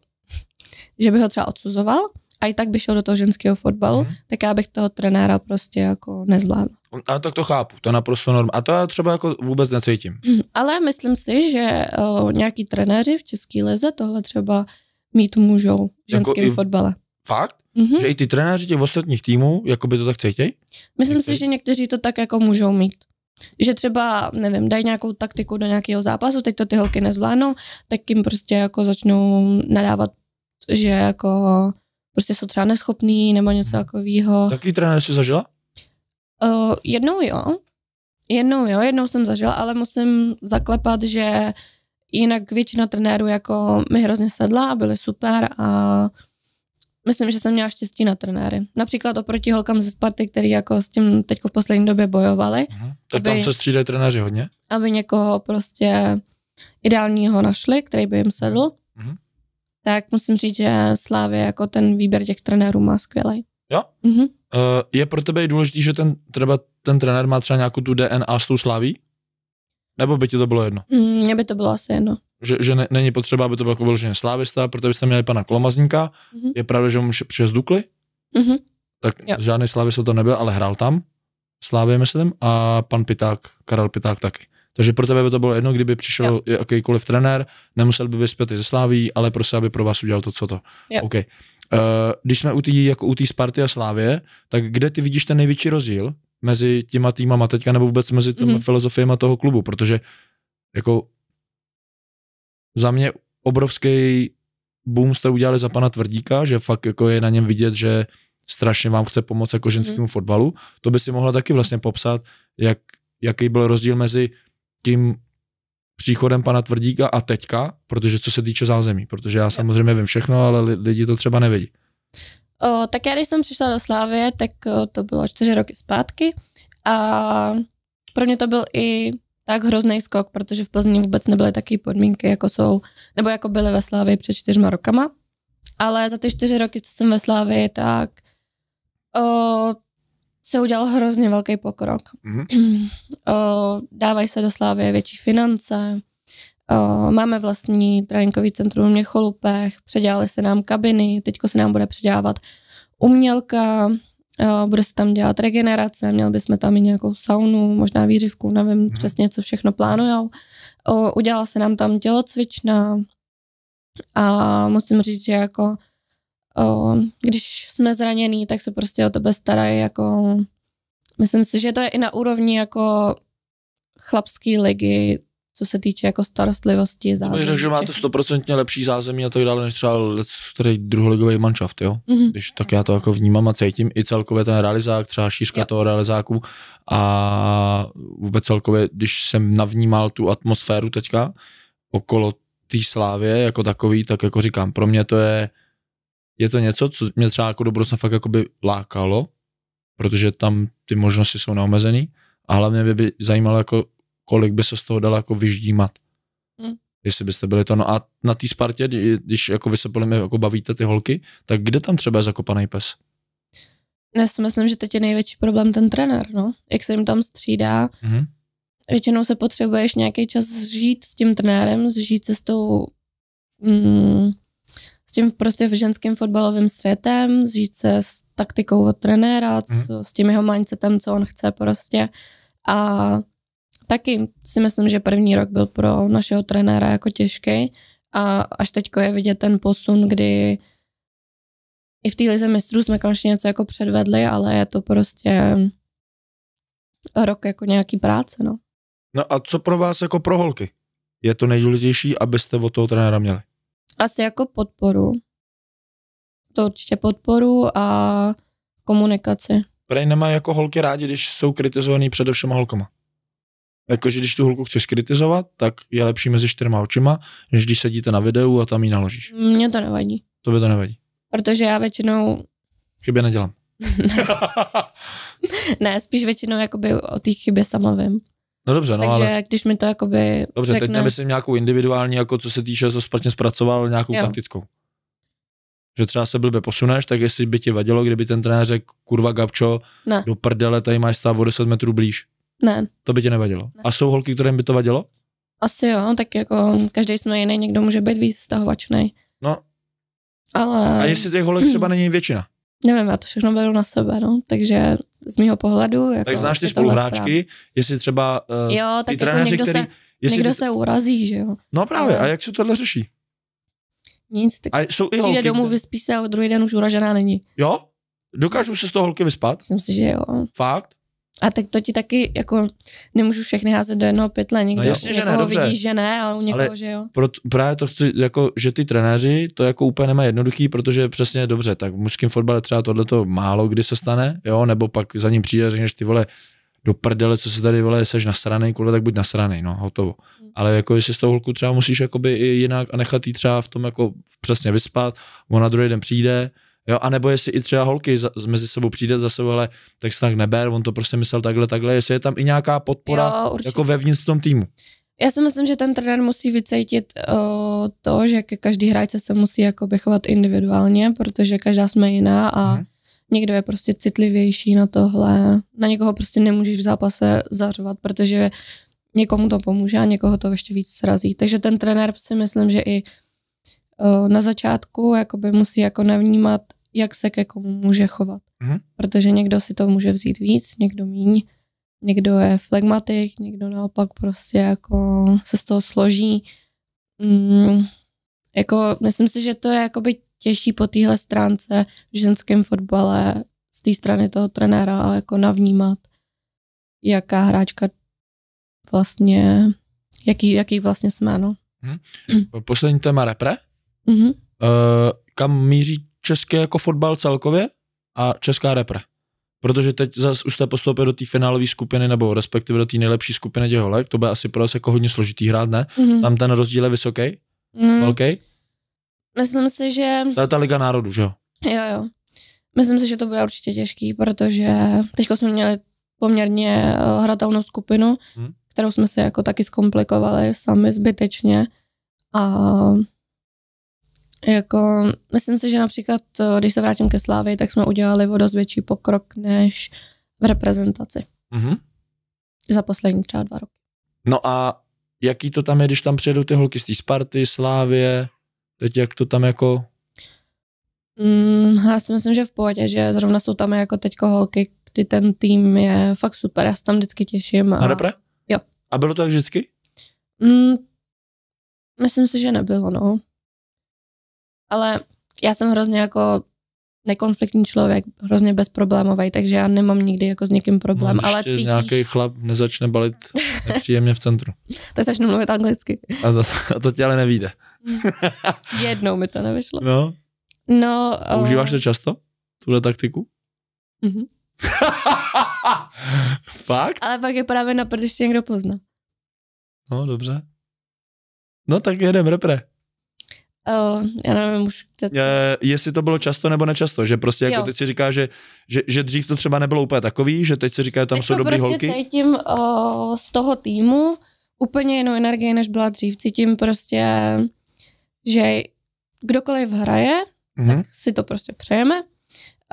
že by ho třeba odsuzoval a i tak by šel do toho ženského fotbalu, mm-hmm. tak já bych toho trenéra prostě jako nezvládla. A tak to chápu, to naprosto normální. A to já třeba jako vůbec necítím. Mhm. Ale myslím si, že o, eh, nějaký trenéři v České lize tohle třeba mít můžou v jako ženském jako fotbale. Fakt? Mm-hmm. Že i ty trenéři těch ostatních týmů, jako by to tak cítějí? Myslím Někteří? si, že někteří to tak jako můžou mít. Že třeba, nevím, dají nějakou taktiku do nějakého zápasu, teď to ty holky nezvládnou, tak jim prostě jako začnou nadávat, že jako prostě jsou třeba neschopný nebo něco mhm. takového. Taký trenér jsi zažila? Uh, jednou jo. Jednou jo, jednou jsem zažila, ale musím zaklepat, že Jinak většina trenérů jako mi hrozně sedla, byly super a myslím, že jsem měla štěstí na trenéry. Například oproti holkám ze Sparty, který jako s tím teď v poslední době bojovali. Mhm. Tak aby, tam se střídají trenéři hodně? Aby někoho prostě ideálního našli, který by jim sedl. Mhm. Tak musím říct, že Slávě jako ten výběr těch trenérů má skvělý. Jo? Mhm. Uh, je pro tebe důležité, že ten, třeba ten trenér má třeba nějakou tu DNA s tou Slaví? Nebo by ti to bylo jedno? Mm, mně by to bylo asi jedno. Že, že ne, není potřeba, aby to bylo jako vyloženě slávista, protože byste měli pana Klomazníka. Mm-hmm. Je pravda, že mu přijel z Dukly? Mm-hmm. Tak jo. žádný slávista to nebyl, ale hrál tam. Slávě, myslím, a pan Piták, Karel Piták taky. Takže pro tebe by to bylo jedno, kdyby přišel jo. jakýkoliv trenér, nemusel by být zpět ze Sláví, ale prostě, aby pro vás udělal to, co to. Jo. Okay. Uh, když jsme u té jako Sparty a Slávě, tak kde ty vidíš ten největší rozdíl mezi těma týmama teďka nebo vůbec mezi těma mm-hmm. filozofiema toho klubu, protože jako za mě obrovský boom jste udělali za pana Tvrdíka, že fakt jako je na něm vidět, že strašně vám chce pomoct jako ženskému mm. fotbalu. To by si mohla taky vlastně popsat, jak, jaký byl rozdíl mezi tím příchodem pana Tvrdíka a teďka, protože co se týče zázemí, protože já samozřejmě vím všechno, ale lidi to třeba nevidí. O, tak já, když jsem přišla do Slávie, tak o, to bylo čtyři roky zpátky a pro mě to byl i tak hrozný skok, protože v Plzni vůbec nebyly takové podmínky, jako jsou, nebo jako byly ve Slávě před čtyřma rokama. Ale za ty čtyři roky, co jsem ve Slávě, tak o, se udělal hrozně velký pokrok. Mm-hmm. O, dávají se do Slávie větší finance, Eh, máme vlastní tréninkový centrum v Měcholupech, předělali se nám kabiny, teďko se nám bude předělávat umělka, eh, bude se tam dělat regenerace, měli bychom tam i nějakou saunu, možná výřivku, nevím hmm. přesně, co všechno plánujou. Udělala se nám tam tělocvična a musím říct, že jako když jsme zranění, tak se prostě o tebe starají jako myslím si, že to je i na úrovni jako chlapský ligy, co se týče jako starostlivosti, no, zázemí. Řekl, že máte stoprocentně lepší zázemí a tak dále, než třeba tady druholigový manšaft, jo? Mm-hmm. Když tak já to jako vnímám a cítím i celkově ten realizák, třeba šířka jo. toho realizáku a vůbec celkově, když jsem navnímal tu atmosféru teďka okolo té slávě jako takový, tak jako říkám, pro mě to je, je to něco, co mě třeba jako do budoucna fakt jakoby lákalo, protože tam ty možnosti jsou neomezený a hlavně by, by zajímalo jako kolik by se z toho dalo jako vyždímat. Hmm. Jestli byste byli to. No a na té Spartě, když jako vy se podle mě jako bavíte ty holky, tak kde tam třeba je zakopaný pes? Já si myslím, že teď je největší problém ten trenér, no. Jak se jim tam střídá. Hmm. Většinou se potřebuješ nějaký čas žít s tím trenérem, žít se s tou mm, s tím prostě v ženským fotbalovým světem, žít se s taktikou od trenéra, mm. s, mhm. s tím jeho mindsetem, co on chce prostě. A taky si myslím, že první rok byl pro našeho trenéra jako těžký a až teďko je vidět ten posun, kdy i v té lize mistrů jsme konečně něco jako předvedli, ale je to prostě rok jako nějaký práce, no. No a co pro vás jako pro holky? Je to nejdůležitější, abyste od toho trenéra měli? Asi jako podporu. To určitě podporu a komunikaci. Prej nemá jako holky rádi, když jsou kritizovaný především holkama. Jakože když tu holku chceš kritizovat, tak je lepší mezi čtyřma očima, než když sedíte na videu a tam ji naložíš. Mně to nevadí. To by to nevadí. Protože já většinou... Chyby nedělám. ne. spíš většinou jakoby o té chybě sama vím. No dobře, no Takže ale... když mi to jakoby Dobře, řekne... teď nemyslím nějakou individuální, jako co se týče, co špatně zpracoval, ale nějakou jo. taktickou. Že třeba se blbě posuneš, tak jestli by ti vadilo, kdyby ten trenér řekl, kurva Gabčo, ne. do prdele, tady máš stav o 10 metrů blíž. Ne. To by tě nevadilo. Ne. A jsou holky, kterým by to vadilo? Asi jo, tak jako každý jsme jiný, někdo může být víc stahovačný. No. Ale... A jestli těch holek třeba není většina? Nevím, já to všechno beru na sebe, no, takže z mýho pohledu... Jako, tak znáš ty spoluhráčky, jestli třeba uh, jo, tak ty jako trenéři, někdo který... Se, jestli někdo ty... se urazí, že jo. No právě, Ale... a jak se tohle řeší? Nic, tak a jsou i holky, domů, kde... vyspí se a druhý den už uražená není. Jo? Dokážu se z toho holky vyspat? Myslím si, že jo. Fakt? A tak to ti taky, jako nemůžu všechny házet do jednoho pytle, někdo no jasně, že ne, dobře. vidíš, že ne, ale u někoho, ale že jo. Pro, právě to chci, jako, že ty trenéři to jako úplně nemá jednoduchý, protože přesně dobře, tak v mužském fotbale třeba tohle to málo kdy se stane, jo, nebo pak za ním přijde a řekneš ty vole, do prdele, co se tady vole, seš straně, kurva, tak buď straně, no, hotovo. Hmm. Ale jako jestli s tou holku třeba musíš jakoby i jinak a nechat jí třeba v tom jako přesně vyspat, ona druhý den přijde, Jo, a nebo jestli i třeba holky za, mezi sebou přijde za sebou, ale tak se tak neber, on to prostě myslel takhle, takhle, jestli je tam i nějaká podpora jo, jako vevnitř v tom týmu. Já si myslím, že ten trenér musí vycítit eh, to, že každý hráčce se musí jako chovat individuálně, protože každá jsme jiná a hmm. někdo je prostě citlivější na tohle. Na někoho prostě nemůžeš v zápase zařovat, protože někomu to pomůže a někoho to ještě víc srazí. Takže ten trenér si myslím, že i eh, na začátku jakoby musí jako nevnímat jak se ke komu může chovat. Mm-hmm. Protože někdo si to může vzít víc, někdo míň, někdo je flegmatik, někdo naopak prostě jako se z toho složí. Mm, jako, myslím si, že to je jakoby těžší po téhle stránce v ženském fotbale z té strany toho trenéra jako navnímat, jaká hráčka vlastně, jaký, jaký vlastně jsme, no. Hmm. Poslední téma repre. Mm-hmm. Uh, kam míří český jako fotbal celkově a česká repre. Protože teď zase už jste postoupil do té finálové skupiny, nebo respektive do té nejlepší skupiny těch holek, to bude asi pro vás jako hodně složitý hrát, ne? Mm-hmm. Tam ten rozdíl je vysoký? Mm. Velký? Myslím si, že... To je ta Liga národů, že jo? Jo, jo. Myslím si, že to bude určitě těžký, protože teď jsme měli poměrně eh, hratelnou skupinu, mm. kterou jsme si jako taky zkomplikovali sami zbytečně a jako, myslím si, že například, eh, když se vrátím ke Slávě, tak jsme udělali o dost větší pokrok než v reprezentaci. Mm-hmm. Za poslední třeba dva roky. No a jaký to tam je, když tam přijedou ty holky z té Sparty, Slávě, teď jak to tam jako... Mm, já si myslím, že v pohodě, že zrovna jsou tam jako teď holky, kdy ten tým je fakt super, já se tam vždycky těším. A, Na repre? Jo. A bylo to tak vždycky? Mm, myslím si, že nebylo, no ale já jsem hrozně jako nekonfliktní člověk, hrozně bezproblémový, takže já nemám nikdy jako s někým problém, no, ale cítíš... nějaký chlap nezačne balit příjemně v centru. tak začnu mluvit anglicky. A to, a to tě ale nevíde. Mm. Jednou mi to nevyšlo. No. No. Uh... Užíváš to často? Tuhle taktiku? Mm-hmm. Fakt? Ale pak je právě na prdeště někdo pozná. No, dobře. No tak jedem repre. Uh, já nevím už. Uh, jestli to bylo často nebo nečasto, že prostě jako jo. teď si říká, že, že, že dřív to třeba nebylo úplně takový, že teď si říká, že tam teď jsou dobrý prostě holky. cítím uh, z toho týmu úplně jinou energii, než byla dřív. Cítím prostě, že kdokoliv hraje, mm-hmm. tak si to prostě přejeme.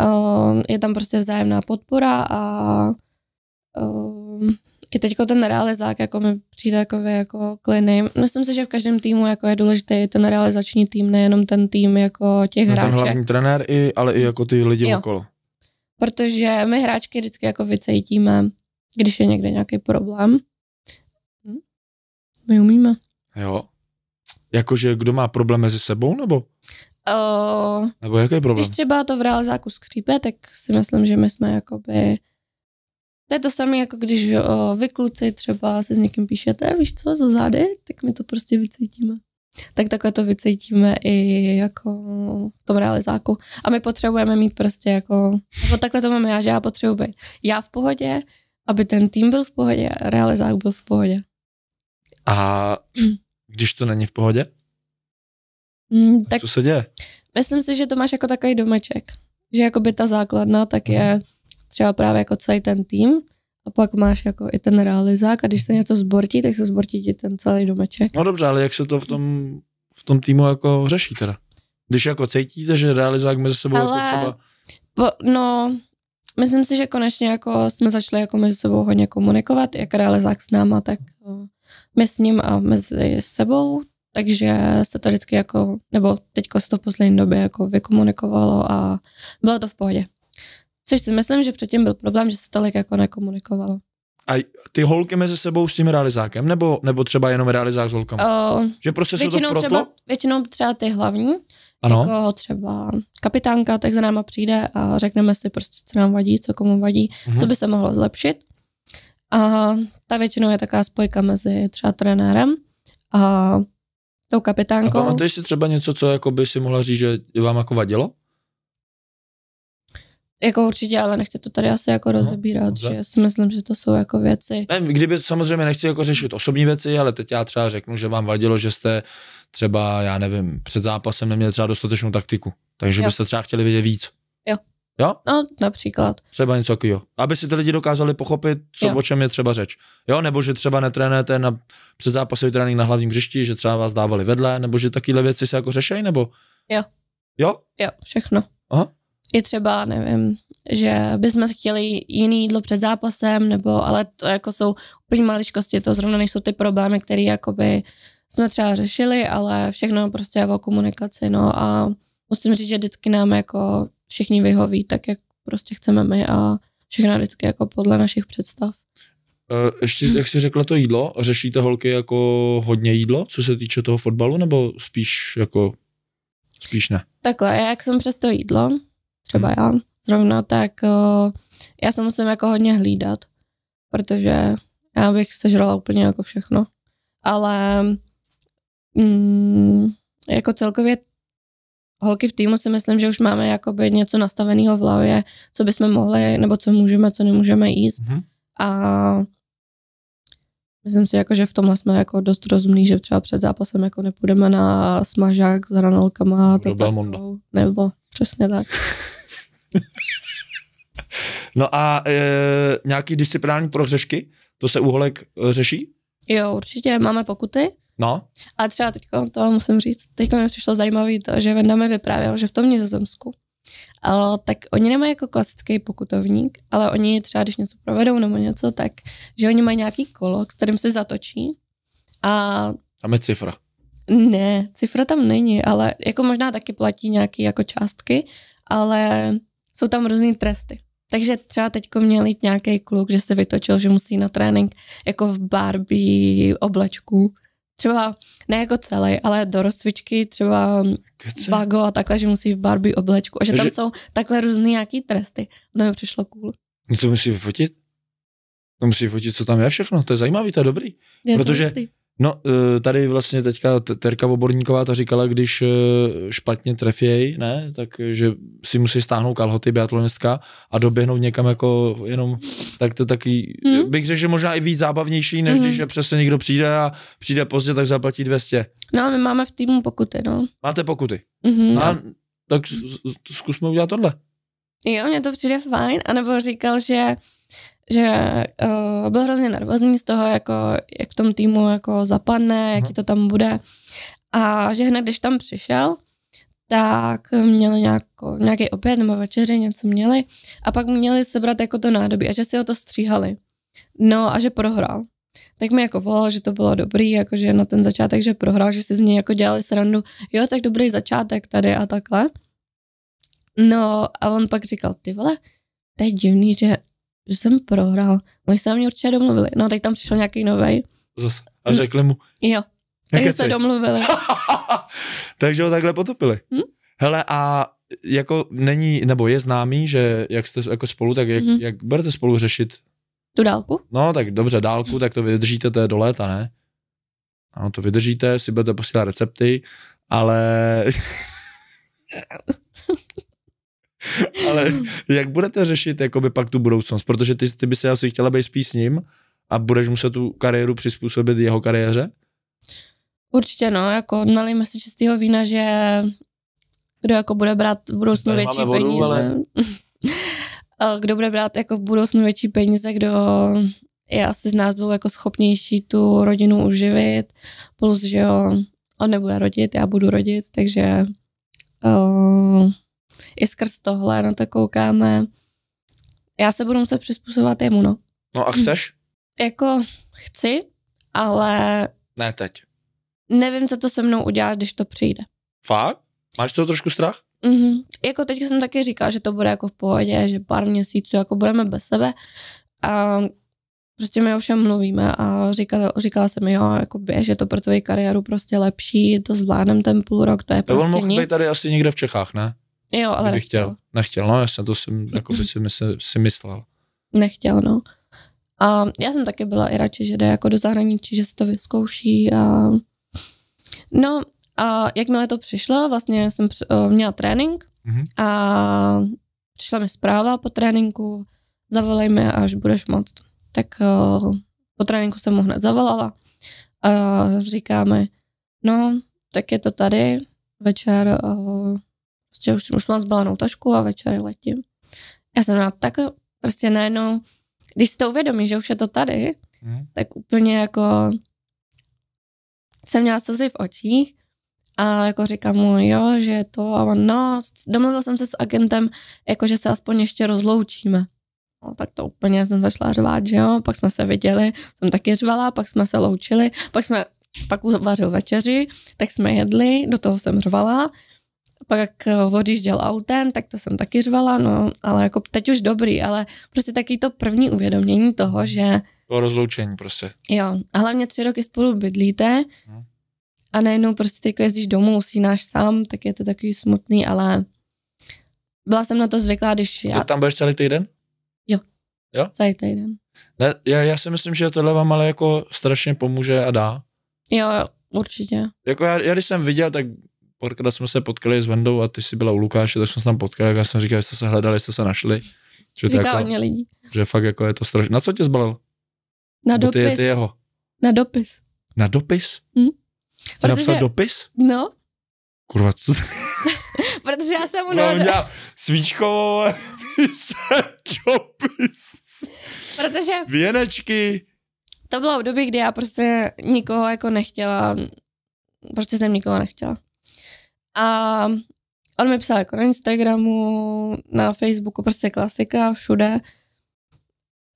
Uh, je tam prostě vzájemná podpora a uh, i teď ten realizák jako mi přijde jako, jako kliny. Myslím si, že v každém týmu jako je důležitý ten realizační tým, nejenom ten tým jako těch no, Ten hlavní trenér, i, ale i jako ty lidi jo. okolo. Protože my hráčky vždycky jako vycejtíme, když je někde nějaký problém. Hm? My umíme. Jo. Jakože kdo má problém mezi sebou, nebo? Uh, nebo jaký problém? Když třeba to v realizáku skřípe, tak si myslím, že my jsme jakoby to je to samé, jako když vy kluci třeba se s někým píšete, víš co, za zády, tak my to prostě vycítíme. Tak takhle to vycítíme i jako v tom realizáku. A my potřebujeme mít prostě jako, nebo takhle to mám já, že já potřebuji být já v pohodě, aby ten tým byl v pohodě, realizák byl v pohodě. A když to není v pohodě? Mm, tak, co se děje? Myslím si, že to máš jako takový domeček. Že jako by ta základna tak je... Mhm třeba právě jako celý ten tým a pak máš jako i ten realizák a když se něco zbortí, tak se zbortí ti ten celý domeček. No dobře, ale jak se to v tom, v tom týmu jako řeší teda? Když jako cítíte, že realizák mezi sebou jako ale, jako třeba... Po, no, myslím si, že konečně jako jsme začali jako mezi sebou hodně komunikovat, jak realizák s náma, tak my s ním a mezi sebou, takže se to vždycky jako, nebo teďko se to v poslední době jako vykomunikovalo a bylo to v pohodě. Což si myslím, že předtím byl problém, že se tolik jako nekomunikovalo. A ty holky mezi sebou s tím realizákem, nebo, nebo třeba jenom realizák s holkama? Uh, že prostě většinou, to proto... třeba, většinou třeba ty hlavní, ano. jako třeba kapitánka, tak za náma přijde a řekneme si prostě, co nám vadí, co komu vadí, uh-huh. co by se mohlo zlepšit. A ta většinou je taková spojka mezi třeba trenérem a tou kapitánkou. A pamatuješ si třeba něco, co jako by si mohla říct, že vám jako vadilo? Jako určitě, ale nechci to tady asi jako no, rozebírat, dobře. že si myslím, že to jsou jako věci. Ne, kdyby samozřejmě nechci jako řešit osobní věci, ale teď já třeba řeknu, že vám vadilo, že jste třeba, já nevím, před zápasem neměli třeba dostatečnou taktiku, takže jo. byste třeba chtěli vědět víc. Jo. Jo? No, například. Třeba něco takového. Aby si ty lidi dokázali pochopit, co, jo. o čem je třeba řeč. Jo, nebo že třeba netrénujete na předzápasový trénink na hlavním hřišti, že třeba vás dávali vedle, nebo že takovéhle věci se jako řešejí, nebo? Jo. Jo? Jo, všechno. Aha i třeba, nevím, že bychom chtěli jiný jídlo před zápasem, nebo, ale to jako jsou úplně maličkosti, to zrovna nejsou ty problémy, které jakoby jsme třeba řešili, ale všechno prostě je o komunikaci, no a musím říct, že vždycky nám jako všichni vyhoví tak, jak prostě chceme my a všechno vždycky jako podle našich představ. Eh, ještě, jak jsi řekla to jídlo, řešíte holky jako hodně jídlo, co se týče toho fotbalu, nebo spíš jako, spíš ne? Takhle, jak jsem přes to jídlo, třeba já zrovna, tak eh, já se musím jako hodně hlídat, protože já bych sežrala úplně jako všechno. Ale mm, jako celkově holky v týmu si myslím, že už máme jakoby něco nastaveného v hlavě, co bychom mohli, nebo co můžeme, co nemůžeme jíst. Mm-hmm. A myslím si, jako, že v tomhle jsme jako dost rozumní, že třeba před zápasem jako nepůjdeme na smažák s hranolkama. nebo přesně tak. no a e, nějaký disciplinární prohřešky, to se uholek e, řeší? Jo, určitě, máme pokuty. No. A třeba teď to musím říct, teď mi přišlo zajímavé to, že Venda mi vyprávěl, že v tom Nizozemsku, o, tak oni nemají jako klasický pokutovník, ale oni třeba, když něco provedou nebo něco, tak, že oni mají nějaký kolo, s kterým se zatočí a... Tam je cifra. Ne, cifra tam není, ale jako možná taky platí nějaké jako částky, ale jsou tam různý tresty. Takže třeba teďko měl jít nějaký kluk, že se vytočil, že musí na trénink jako v Barbie oblačku. Třeba ne jako celý, ale do rozcvičky třeba Kece. bago a takhle, že musí v Barbie oblečku. A že Takže... tam jsou takhle různé nějaký tresty. To mi přišlo cool. No to musí fotit. To musí fotit, co tam je všechno. To je zajímavý, to je dobrý. Je protože to No, eh, tady vlastně teďka Terka Voborníková ta říkala, když eh, špatně trefějí, ne, takže eh, si musí stáhnout kalhoty biatlonistka a doběhnout někam jako jenom, tak to taky, hmm? bych řekl, že možná i víc zábavnější, než hmm. když přesně někdo přijde a přijde pozdě, tak zaplatí 200. No, my máme v týmu pokuty, no. Máte pokuty? Mm-hmm. a, tak zkusme udělat tohle. Jo, mě to přijde fajn, anebo říkal, že že uh, byl hrozně nervózní z toho, jako, jak v tom týmu jako zapadne, jaký mhm. to tam bude. A že hned, když tam přišel, tak měli nějaký opět nebo večeři, něco měli a pak měli sebrat jako to nádobí a že si ho to stříhali. No a že prohrál. Tak mi jako volal, že to bylo dobrý, jakože na ten začátek, že prohrál, že si z něj jako dělali srandu, jo, tak dobrý začátek tady a takhle. No a on pak říkal, ty vole, to je divný, že že jsem prohrál. Oni se na mě určitě domluvili. No, teď tam přišel nějaký nový. Zase. A řekli mu. Jo. Takže se domluvili. Takže ho takhle potopili. Hm? Hele, a jako není, nebo je známý, že jak jste jako spolu, tak jak, mm-hmm. jak budete spolu řešit? Tu dálku? No, tak dobře, dálku, tak to vydržíte, to je do léta, ne? Ano, to vydržíte, si budete posílat recepty, ale... Ale jak budete řešit jakoby pak tu budoucnost? Protože ty, ty by se asi chtěla být spíš s ním a budeš muset tu kariéru přizpůsobit jeho kariéře? Určitě no, jako nalijme si čistého vína, že kdo jako bude brát v budoucnu větší vodu, peníze. Ale... Eh, kdo bude brát jako v budoucnu větší peníze, kdo je asi z nás dvou jako schopnější tu rodinu uživit, plus, že jo, on nebude rodit, já budu rodit, takže uh, i skrz tohle na to koukáme. Já se budu muset přizpůsobovat jemu, no. No a chceš? jako chci, ale... Ne teď. Nevím, co to se mnou udělá, když to přijde. Fakt? Máš to trošku strach? Mm-hmm. Jako teď jsem taky říkal, že to bude jako v pohodě, že pár měsíců jako budeme bez sebe a prostě my o všem mluvíme a říkala, říkala jsem mi, jo, jako běž, je to pro tvoji kariéru prostě lepší, to zvládnem ten půl rok, to je prostě On mohl nic. být tady asi někde v Čechách, ne? Jo, ale kdyby nechtěl. chtěl. Nechtěl, no jasně, to jsem jako by si, mysl, si myslel. Nechtěl, no. A já jsem taky byla i radši, že jde jako do zahraničí, že se to vyzkouší a no a jakmile to přišlo, vlastně jsem eh, měla trénink mm-hmm. a přišla mi zpráva po tréninku, zavolej mi, až budeš moc. Tak o, eh, po tréninku jsem mu hned zavolala a říkáme, no, tak je to tady, večer o, eh, prostě už, už mám zbalenou tašku a večer letím. Já jsem na tak prostě najednou, když si to uvědomí, že už je to tady, hmm. tak úplně jako jsem měla slzy v očích a jako říkám mu, jo, že je to, a on, no, domluvil jsem se s agentem, jako že se aspoň ještě rozloučíme. No, tak to úplně jsem začala řvát, že jo, pak jsme se viděli, jsem taky řvala, pak jsme se loučili, pak jsme, pak uvařil večeři, tak jsme jedli, do toho jsem řvala, pak hovoříš, eh, dělal autem, tak to jsem taky řvala, no, ale jako teď už dobrý, ale prostě taky to první uvědomění toho, že... To rozloučení prostě. Jo, a hlavně tři roky spolu bydlíte mhm. a najednou prostě jako jezdíš domů, usínáš sám, tak je to takový smutný, ale byla jsem na to zvyklá, když já... Ty tam budeš celý týden? Jo. Jo? Celý týden. Ne, já, já si myslím, že tohle vám ale jako strašně pomůže a dá. Jo, určitě. Jako já, já když jsem viděl, tak párkrát jsme se potkali s Vendou a ty jsi byla u Lukáše, tak jsme se tam potkali, já jsem říkal, že jste se hledali, jste se našli. Že Říká jako, hodně lidí. Že fakt jako je to strašné. Na co tě zbalil? Na dopis. Ty, je, ty jeho. Na dopis. Na dopis? Hm? Protože... napsal dopis? No. Kurva, co Protože já jsem mu no, Já. svíčkovou dopis. Protože... Věnečky. To bylo období, kdy já prostě nikoho jako nechtěla, prostě jsem nikoho nechtěla. A on mi psal jako na Instagramu, na Facebooku, prostě klasika, všude.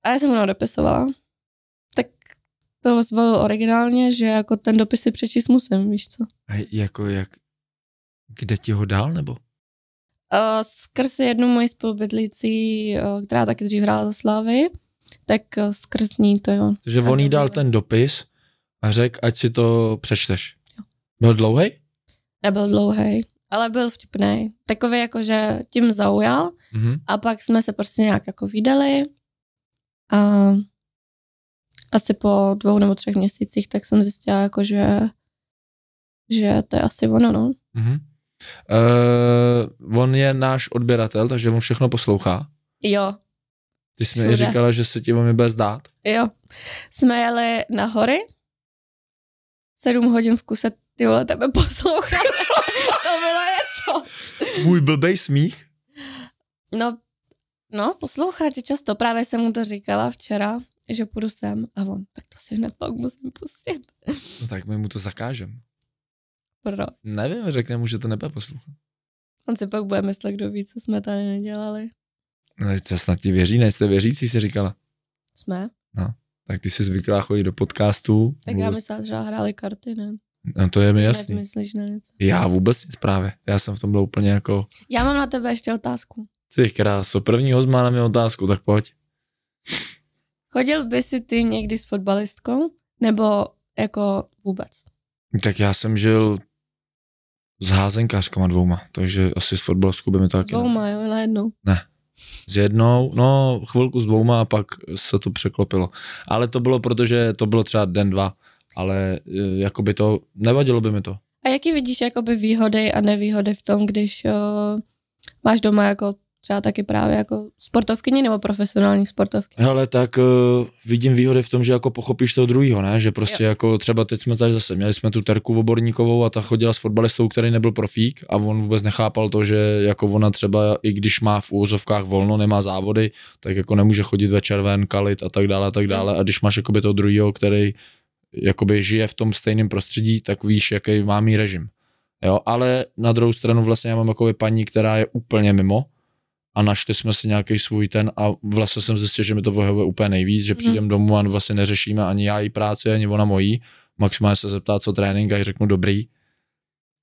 A já jsem mu nadopisovala. Tak to zvolil originálně, že jako ten dopis si přečíst musím, víš co. A jako jak, kde ti ho dal, nebo? Uh, skrz jednu moji spolubydlící, uh, která taky dřív hrála za Slavy, tak uh, skrz ní to jo. Takže on jí dal ten dopis a řekl, ať si to přečteš. Jo. Byl dlouhý? nebyl dlouhý, ale byl vtipný. Takový jako, že tím zaujal mm-hmm. a pak jsme se prostě nějak jako vydali a asi po dvou nebo třech měsících tak jsem zjistila jako, že, že to je asi ono, no. Mm-hmm. Uh, on je náš odběratel, takže on všechno poslouchá. Jo. Ty jsi mi říkala, že se ti on bude zdát. Jo. Jsme jeli na hory, sedm hodin v kuse ty vole, tebe poslouchat. to bylo něco. Můj blbej smích? No, no, poslouchá tě často. Právě jsem mu to říkala včera, že půjdu sem a on, tak to si hned pak musím pustit. No tak my mu to zakážem. Pro. Nevím, řekne mu, že to nebude poslouchat. On si pak bude myslet, kdo ví, co jsme tady nedělali. No, to snad ti věří, nejste věřící, si říkala. Jsme? No, tak ty jsi zvyklá chodit do podcastů. Tak mluvit. já myslím, že hráli karty, ne? No to je mi jasný. myslíš na něco? Já vůbec nic právě. Já jsem v tom byl úplně jako... Já mám na tebe ještě otázku. Ty kráso, první hoz má na mě otázku, tak pojď. Chodil by si ty někdy s fotbalistkou? Nebo jako vůbec? Tak já jsem žil s házenkářkama dvouma, takže asi s fotbalistkou by mi to taky... Dvouma, jo, jednou. Ne, s jednou, no chvilku s dvouma a pak se to překlopilo. Ale to bylo, protože to bylo třeba den, dva, ale e, jakoby to, nevadilo by mi to. A jaký vidíš jakoby výhody a nevýhody v tom, když o, máš doma jako třeba taky právě jako sportovkyni nebo profesionální sportovky? Hele, tak uh, vidím výhody v tom, že jako pochopíš toho druhého, ne? Že prostě jo. jako třeba teď jsme tady zase, měli jsme tu Terku oborníkovou a ta chodila s fotbalistou, který nebyl profík a on vůbec nechápal to, že jako ona třeba i když má v úzovkách volno, nemá závody, tak jako nemůže chodit večer ven, kalit a tak dále a tak dále a když máš jakoby toho druhého, který jakoby žije v tom stejném prostředí, tak víš, jaký má mý režim. Jo, ale na druhou stranu vlastně já mám jakoby paní, která je úplně mimo a našli jsme si nějaký svůj ten a vlastně jsem zjistil, že mi to vyhovuje úplně nejvíc, že mhm. přijdem mm. domů a vlastně neřešíme ani já její práci, ani ona mojí. Maximálně se zeptá, co trénink a já řeknu dobrý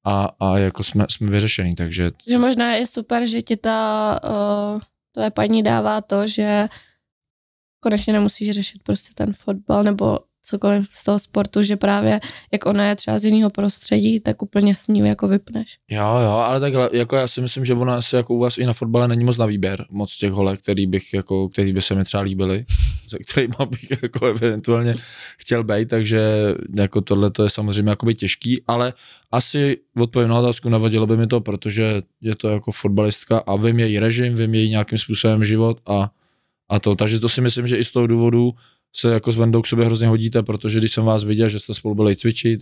a, a jako jsme, jsme vyřešení, takže... Že možná je super, že ti ta uh, tvoje paní dává to, že konečně nemusíš řešit prostě ten fotbal nebo cokoliv z toho sportu, že právě jak ona je třeba z jiného prostředí, tak úplně s ním jako vypneš. Jo, jo, ale takhle, jako já si myslím, že ona asi jako u vás i na fotbale není moc na výběr, moc těch holek, který, bych jako, který by se mi třeba líbily, se kterými bych jako eventuálně chtěl být, takže jako tohle to je samozřejmě jakoby těžký, ale asi odpovím na otázku, navadilo by mi to, protože je to jako fotbalistka a vím její režim, vím její nějakým způsobem život a, a to, takže to si myslím, že i z toho důvodu se jako s Vendou k sobě hrozně hodíte, protože když jsem vás viděl, že jste spolu byli cvičit,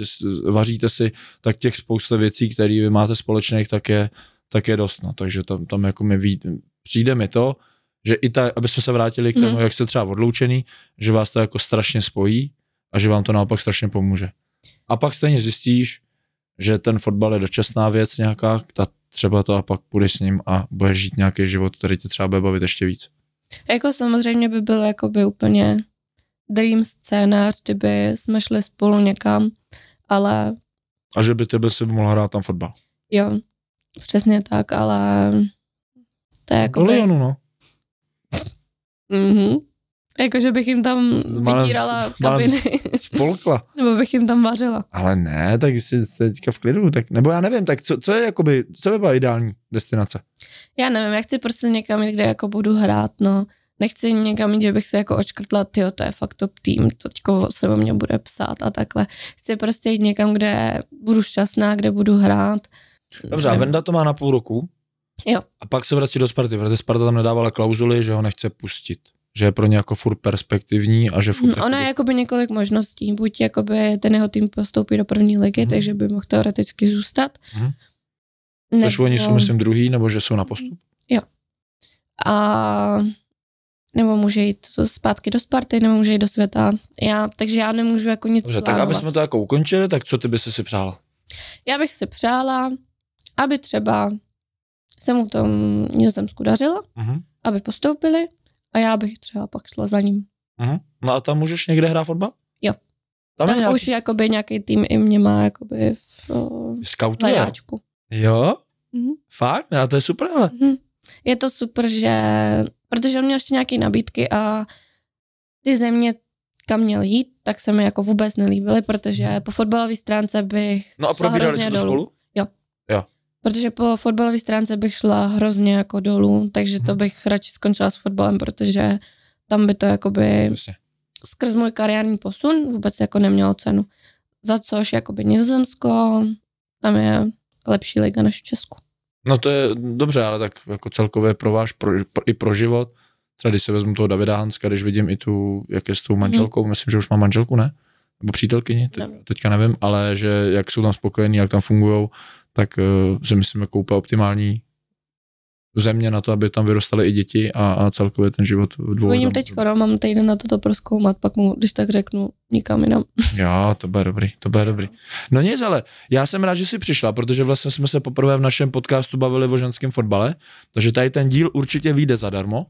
vaříte si, tak těch spousta věcí, které vy máte společných, tak je, tak je dost. No. Takže tam, tam jako mi ví, přijde mi to, že i ta, aby jsme se vrátili k tomu, mm. jak jste třeba odloučený, že vás to jako strašně spojí a že vám to naopak strašně pomůže. A pak stejně zjistíš, že ten fotbal je dočasná věc nějaká, ta třeba to a pak půjdeš s ním a budeš žít nějaký život, který tě třeba bude bavit ještě víc. Jako samozřejmě by bylo jakoby úplně dream scénář, kdyby jsme šli spolu někam, ale... A že by tebe si mohla hrát tam fotbal. Jo, přesně tak, ale to je jako... Lyonu, no. Mhm. Jakože bych jim tam malem, vytírala kabiny. Spolkla. nebo bych jim tam vařila. Ale ne, tak jsi, teďka v klidu, tak, nebo já nevím, tak co, co je jakoby, co by byla ideální destinace? Já nevím, já chci prostě někam, kde jako budu hrát, no nechci někam jít, že bych se jako očkrtla, ty to je fakt top tým, to teďko se o mě bude psát a takhle. Chci prostě jít někam, kde budu šťastná, kde budu hrát. Dobře, a Venda to má na půl roku. Jo. A pak se vrací do Sparty, protože Sparta tam nedávala klauzuly, že ho nechce pustit že je pro ně jako furt perspektivní a že furt... Hmm, ona je jakoby několik možností, buď jakoby ten jeho tým postoupí do první ligy, hmm. takže by mohl teoreticky zůstat. Hmm. Nebo... Což oni jsou, myslím, druhý, nebo že jsou na postup? Jo. A nebo může jít zpátky do Sparty, nebo může jít do světa. Já, takže já nemůžu jako nic Dobře, plánovat. tak aby jsme to jako ukončili, tak co ty bys si přála? Já bych si přála, aby třeba se mu v tom Nizozemsku dařilo, uh-huh. aby postoupili a já bych třeba pak šla za ním. Uh-huh. No a tam můžeš někde hrát fotbal? Jo. Tam, tam je nějaký... jakoby nějaký tým i mě má jakoby v Scoutuje. lejáčku. Jo? Uh-huh. Fakt? No to je super, ale. Uh-huh. Je to super, že protože on měl ještě nějaké nabídky a ty země, kam měl jít, tak se mi jako vůbec nelíbily, protože po fotbalové stránce bych No a probírali jste to spolu? Jo. jo. Protože po fotbalové stránce bych šla hrozně jako dolů, takže to mhm. bych radši skončila s fotbalem, protože tam by to jakoby Přesně. skrz můj kariérní posun vůbec jako nemělo cenu. Za což jakoby Nizozemsko, tam je lepší liga než v Česku. No to je dobře, ale tak jako celkově pro váš, pro, pro, i pro život. Třeba když se vezmu toho Davida Hanska, když vidím i tu, jak je s tou mhm. manželkou, hmm. myslím, že už má manželku, ne? Nebo přítelkyni, teď, no. teďka nevím, ale že jak jsou tam spokojení, jak tam fungují, tak uh, si myslím, jako úplně optimální země na to, aby tam vyrostaly i děti a, a celkově ten život v dvou. Oni teď no, mám týden na to, to proskoumat, pak mu, když tak řeknu, nikam jinam. Jo, to bude dobrý, to bude dobrý. No nic, ale já jsem rád, že jsi přišla, protože vlastně jsme se poprvé v našem podcastu bavili o ženském fotbale, takže tady ten díl určitě vyjde zadarmo,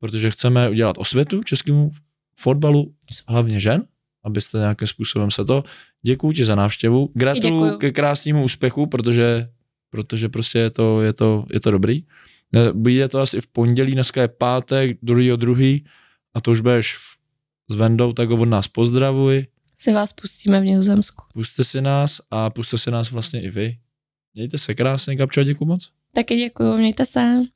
protože chceme udělat osvětu českému fotbalu, hlavně žen, abyste nějakým způsobem se to. Děkuji ti za návštěvu. Gratuluju ke krásnému úspěchu, protože protože prostě je to, je to, je to dobrý. Bude to asi v pondělí, dneska je pátek, druhý o druhý a to už budeš s Vendou, tak ho od nás pozdravuj. Se vás pustíme v Nizozemsku. Puste si nás a puste si nás vlastně i vy. Mějte se krásně, Kapča, děkuji moc. Taky děkuji, mějte se.